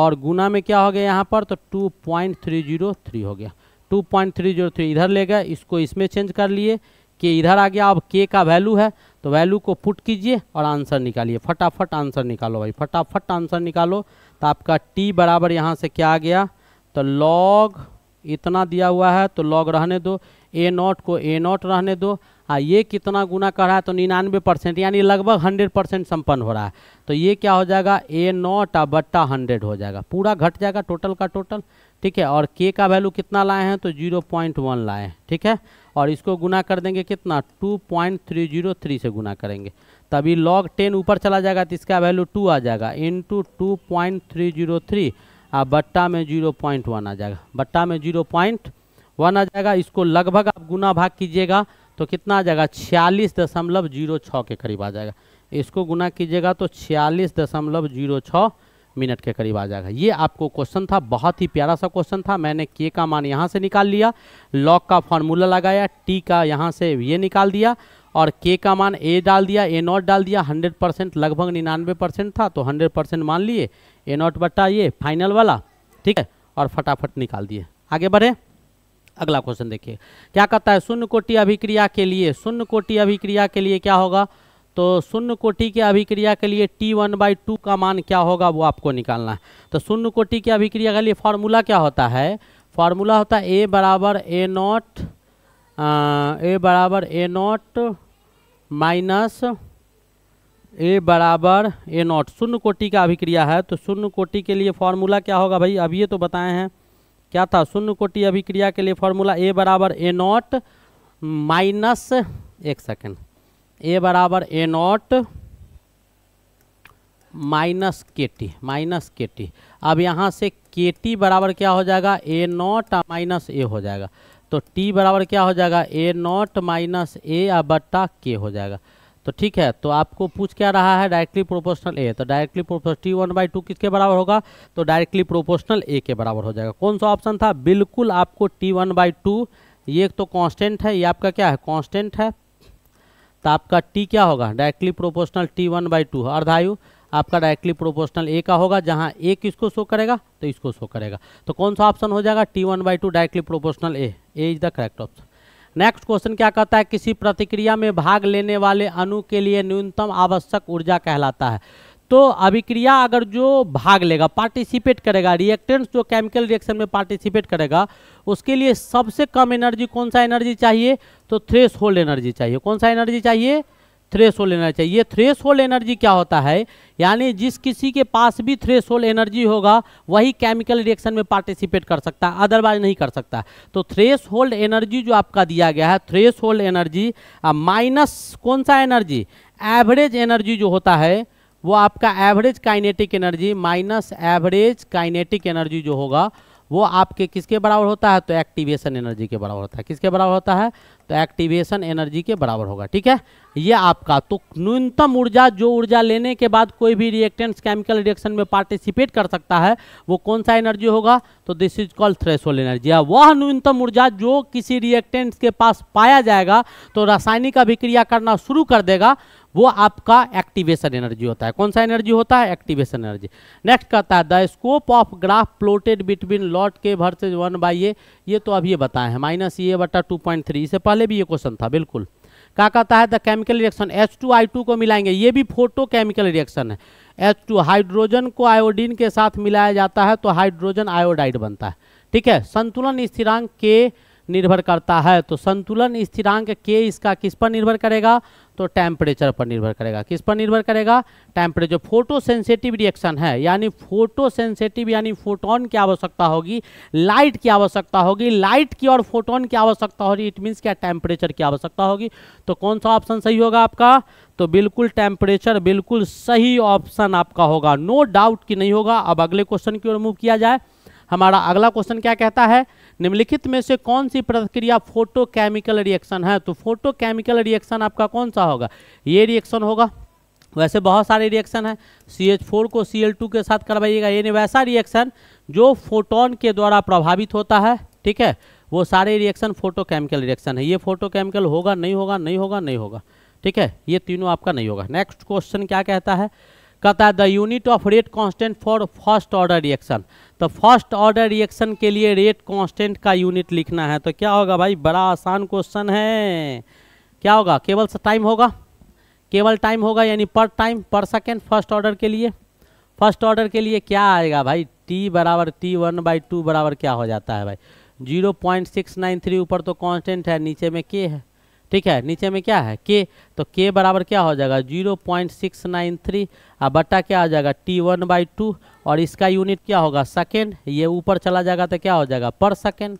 और गुना में क्या हो गया यहाँ पर तो two point three zero three हो गया two point three zero three इधर ले गए इसको इसमें चेंज कर लिए के इधर आ गया अब के का वैल्यू है तो वैल्यू को पुट कीजिए और आंसर निकालिए फटाफट आंसर निकालो भाई फटाफट आंसर निकालो तो आपका टी बराबर यहाँ से क्या आ गया तो लॉग इतना दिया हुआ है तो लॉग रहने दो ए नॉट को ए नॉट रहने दो आ ये कितना गुना कर रहा है तो निन्यानवे परसेंट यानी लगभग हंड्रेड परसेंट सम्पन्न हो रहा है तो ये क्या हो जाएगा ए नॉट आ बट्टा हंड्रेड हो जाएगा पूरा घट जाएगा टोटल का टोटल ठीक है और के का वैल्यू कितना लाए हैं तो जीरो पॉइंट वन लाए हैं ठीक है और इसको गुना कर देंगे कितना two point three zero three से गुना करेंगे तभी लॉग टेन ऊपर चला जाएगा तो इसका वैल्यू टू आ जाएगा into two point three zero three और बट्टा में जीरो पॉइंट वन आ जाएगा बट्टा में जीरो पॉइंट वन आ जाएगा इसको लगभग आप गुना भाग कीजिएगा तो कितना आ जाएगा छियालीस दशमलव जीरो छः के करीब आ जाएगा इसको गुना कीजिएगा तो छियालीस दशमलव जीरो छः मिनट के करीब आ जाएगा ये आपको क्वेश्चन था बहुत ही प्यारा सा क्वेश्चन था मैंने के का मान यहाँ से निकाल लिया लॉक का फॉर्मूला लगाया टी का यहाँ से ये निकाल दिया और के का मान ए डाल दिया ए नॉट डाल दिया 100 परसेंट लगभग निन्यानवे परसेंट था तो 100 परसेंट मान लिए ए नॉट बट्टा ये फाइनल वाला ठीक है और फटाफट निकाल दिए आगे बढ़े अगला क्वेश्चन देखिए क्या कहता है शून्य कोटि अभिक्रिया के लिए शून्य कोटि अभिक्रिया के लिए क्या होगा तो शून्य कोटि के अभिक्रिया के लिए टी वन बाई टू का मान क्या होगा वो आपको निकालना है तो शून्य कोटि के अभिक्रिया के लिए फार्मूला क्या होता है फार्मूला होता है ए बराबर ए नॉट ए बराबर ए नॉट माइनस ए बराबर ए नॉट शून्य कोटि का अभिक्रिया है तो शून्य कोटि के लिए फार्मूला क्या होगा भाई अब ये तो बताए हैं क्या था शून्य कोटि अभिक्रिया के लिए फॉर्मूला ए बराबर ए नॉट माइनस एक सेकेंड ए बराबर ए नॉट माइनस के टी माइनस के टी अब यहाँ से के टी बराबर क्या हो जाएगा ए नॉट माइनस ए हो जाएगा तो टी बराबर क्या हो जाएगा ए नॉट माइनस ए बट्टा के हो जाएगा तो ठीक है तो आपको पूछ क्या रहा है डायरेक्टली प्रोपोर्शनल ए तो directly T one by two किसके बराबर होगा तो डायरेक्टली प्रोपोर्शनल ए के बराबर हो जाएगा कौन सा ऑप्शन था बिल्कुल आपको टी वन बाई टू ये तो कांस्टेंट है ये आपका क्या है कांस्टेंट है तो आपका टी क्या होगा directly proportional T one by two अर्धायु आपका डायरेक्टली प्रोपोर्शनल ए का होगा जहाँ ए किसको शो करेगा तो इसको शो करेगा तो कौन सा ऑप्शन हो जाएगा T one by two directly proportional A A is the correct option next question क्या कहता है किसी प्रतिक्रिया में भाग लेने वाले अणु के लिए न्यूनतम आवश्यक ऊर्जा कहलाता है तो अभिक्रिया अगर जो भाग लेगा पार्टिसिपेट करेगा रिएक्टेंट्स जो केमिकल रिएक्शन में पार्टिसिपेट करेगा उसके लिए सबसे कम एनर्जी कौन सा एनर्जी चाहिए तो थ्रेस होल्ड एनर्जी चाहिए कौन सा एनर्जी चाहिए थ्रेश होल्ड एनर्जी चाहिए थ्रेश होल्ड एनर्जी क्या होता है यानी जिस किसी के पास भी थ्रेश होल्ड एनर्जी होगा वही केमिकल रिएक्शन में पार्टिसिपेट कर सकता है अदरवाइज नहीं कर सकता तो थ्रेश होल्ड एनर्जी जो आपका दिया गया है थ्रेश होल्ड एनर्जी माइनस कौन सा एनर्जी एवरेज एनर्जी जो होता है वो आपका average kinetic energy minus average kinetic energy जो होगा वो आपके किसके बराबर होता है तो एक्टिवेशन एनर्जी के बराबर होता है किसके बराबर होता है तो एक्टिवेशन एनर्जी के बराबर होगा ठीक है ये आपका तो न्यूनतम ऊर्जा जो ऊर्जा लेने के बाद कोई भी रिएक्टेंट्स केमिकल रिएक्शन में पार्टिसिपेट कर सकता है वो कौन सा एनर्जी होगा तो this is called threshold energy वह न्यूनतम ऊर्जा जो किसी रिएक्टेंट्स के पास पाया जाएगा तो रासायनिक अभिक्रिया करना शुरू कर देगा वो आपका एक्टिवेशन एनर्जी होता है कौन सा एनर्जी होता है एक्टिवेशन एनर्जी नेक्स्ट कहता है the scope of graph plotted between log K versus one by A ये तो अभी ये बताए हैं माइनस ए बटा टू पॉइंट थ्री इससे पहले भी ये क्वेश्चन था बिल्कुल क्या कहता है the chemical reaction H two I two को मिलाएंगे ये भी फोटो केमिकल रिएक्शन है एच टू हाइड्रोजन को आयोडीन के साथ मिलाया जाता है तो हाइड्रोजन आयोडाइड बनता है ठीक है संतुलन स्थिरांक के निर्भर करता है तो संतुलन स्थिरांक के इसका किस पर निर्भर करेगा तो टेम्परेचर पर निर्भर करेगा किस पर निर्भर करेगा टेम्परेचर फोटो सेंसेटिव रिएक्शन है यानी फोटो सेंसेटिव यानी फोटोन की आवश्यकता होगी लाइट की आवश्यकता होगी लाइट की और फोटोन की आवश्यकता होगी इट मीन्स क्या टेम्परेचर की आवश्यकता होगी तो कौन सा ऑप्शन सही होगा आपका तो बिल्कुल टेम्परेचर बिल्कुल सही ऑप्शन आपका होगा नो no डाउट कि नहीं होगा अब अगले क्वेश्चन की ओर मूव किया जाए हमारा अगला क्वेश्चन क्या कहता है निम्नलिखित में से कौन सी प्रतिक्रिया फोटोकेमिकल रिएक्शन है तो फोटोकेमिकल रिएक्शन आपका कौन सा होगा ये रिएक्शन होगा वैसे बहुत सारे रिएक्शन है सी एच फोर को सी एल टू के साथ करवाइएगा यानी वैसा रिएक्शन जो फोटोन के द्वारा प्रभावित होता है ठीक है वो सारे रिएक्शन फोटोकेमिकल रिएक्शन है ये फोटोकेमिकल होगा नहीं होगा नहीं होगा नहीं होगा ठीक है ये तीनों आपका नहीं होगा नेक्स्ट क्वेश्चन क्या कहता है कहता है the unit of rate constant for first order reaction तो फर्स्ट ऑर्डर रिएक्शन के लिए रेट कांस्टेंट का यूनिट लिखना है तो क्या होगा भाई बड़ा आसान क्वेश्चन है क्या होगा केवल टाइम होगा केवल टाइम होगा यानी पर टाइम पर सेकेंड फर्स्ट ऑर्डर के लिए फर्स्ट ऑर्डर के लिए क्या आएगा भाई टी बराबर टी वन बाई टू बराबर क्या हो जाता है भाई zero point six nine three ऊपर तो कांस्टेंट है नीचे में के है ठीक है नीचे में क्या है के तो के बराबर क्या हो जाएगा zero point six nine three और बट्टा क्या हो जाएगा टी वन बाई टू और इसका यूनिट क्या होगा सेकेंड ये ऊपर चला जाएगा तो क्या हो जाएगा पर सेकेंड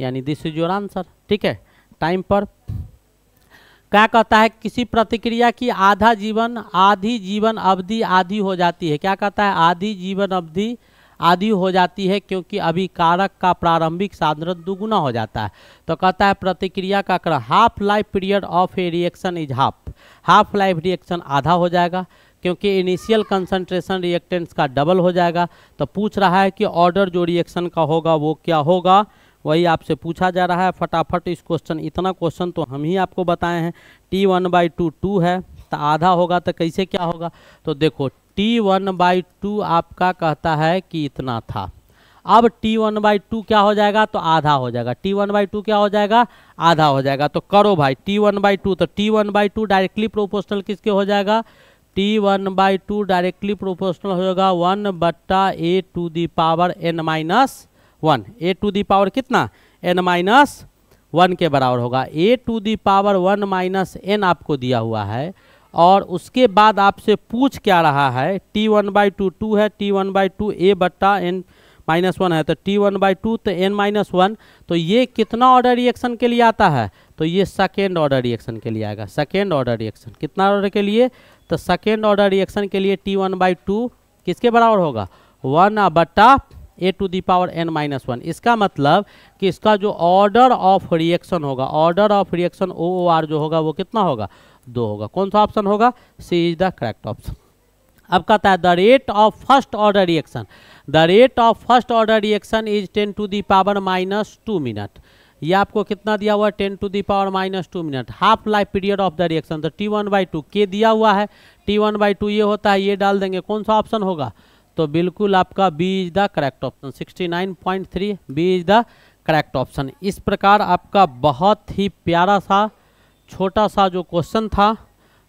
यानी दिस इज योर आंसर ठीक है टाइम पर क्या कहता है किसी प्रतिक्रिया की आधा जीवन आधी जीवन अवधि आधी हो जाती है क्या कहता है आधी जीवन अवधि आदि हो जाती है क्योंकि अभिकारक का प्रारंभिक साधन दुगुना हो जाता है तो कहता है प्रतिक्रिया का क्रम half life period of a reaction is half half life reaction आधा हो जाएगा क्योंकि इनिशियल कंसंट्रेशन रिएक्टेंट्स का डबल हो जाएगा तो पूछ रहा है कि ऑर्डर जो रिएक्शन का होगा वो क्या होगा वही आपसे पूछा जा रहा है फटाफट इस क्वेश्चन इतना क्वेश्चन तो हम ही आपको बताए हैं T one by two two है तो आधा होगा तो कैसे क्या होगा तो देखो टी वन बाई टू आपका कहता है कि इतना था अब टी वन बाई टू क्या हो जाएगा तो आधा हो जाएगा टी वन बाई टू क्या हो जाएगा आधा हो जाएगा तो करो भाई टी वन बाई टू तो T one by two directly proportional किसके हो जाएगा T one by two directly proportional होगा वन बट्टा A to the power N minus one A to the power कितना एन माइनस वन के बराबर होगा A to the power one minus N आपको दिया हुआ है और उसके बाद आपसे पूछ क्या रहा है T one by two two है T one by two A बट्टा एन माइनस वन है तो टी वन बाई टू तो एन माइनस वन तो ये कितना ऑर्डर रिएक्शन के लिए आता है तो ये सेकेंड ऑर्डर रिएक्शन के लिए आएगा सेकेंड ऑर्डर रिएक्शन कितना ऑर्डर के लिए तो सेकेंड ऑर्डर रिएक्शन के लिए टी वन बाई टू किसके बराबर होगा वन बट्टा A to the power N minus one इसका मतलब कि इसका जो ऑर्डर ऑफ रिएक्शन होगा order of reaction O O R जो होगा वो कितना होगा दो होगा कौन सा ऑप्शन होगा C is the correct option अब कहता है the rate of first order reaction the rate of first order reaction is ten to power minus two minute ये आपको कितना दिया हुआ है ten to the power minus two minute half life period of the reaction तो T one by two के दिया हुआ है टी वन बाई टू ये होता है ये डाल देंगे कौन सा ऑप्शन होगा तो बिल्कुल आपका B is the correct option sixty nine point three B is the correct option इस प्रकार आपका बहुत ही प्यारा सा छोटा सा जो क्वेश्चन था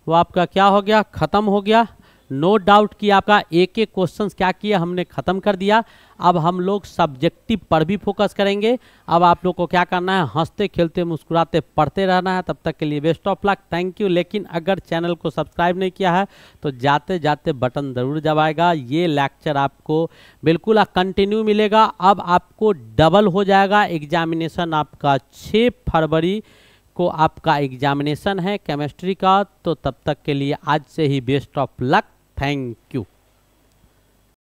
वो आपका क्या हो गया ख़त्म हो गया नो no डाउट कि आपका एक एक क्वेश्चन क्या किया हमने ख़त्म कर दिया अब हम लोग सब्जेक्टिव पर भी फोकस करेंगे अब आप लोग को क्या करना है हंसते खेलते मुस्कुराते पढ़ते रहना है तब तक के लिए best of luck thank you लेकिन अगर चैनल को सब्सक्राइब नहीं किया है तो जाते जाते बटन ज़रूर दबाएगा ये लेक्चर आपको बिल्कुल कंटिन्यू मिलेगा अब आपको डबल हो जाएगा एग्जामिनेशन आपका छः फरवरी को आपका एग्जामिनेशन है केमिस्ट्री का तो तब तक के लिए आज से ही best of luck thank you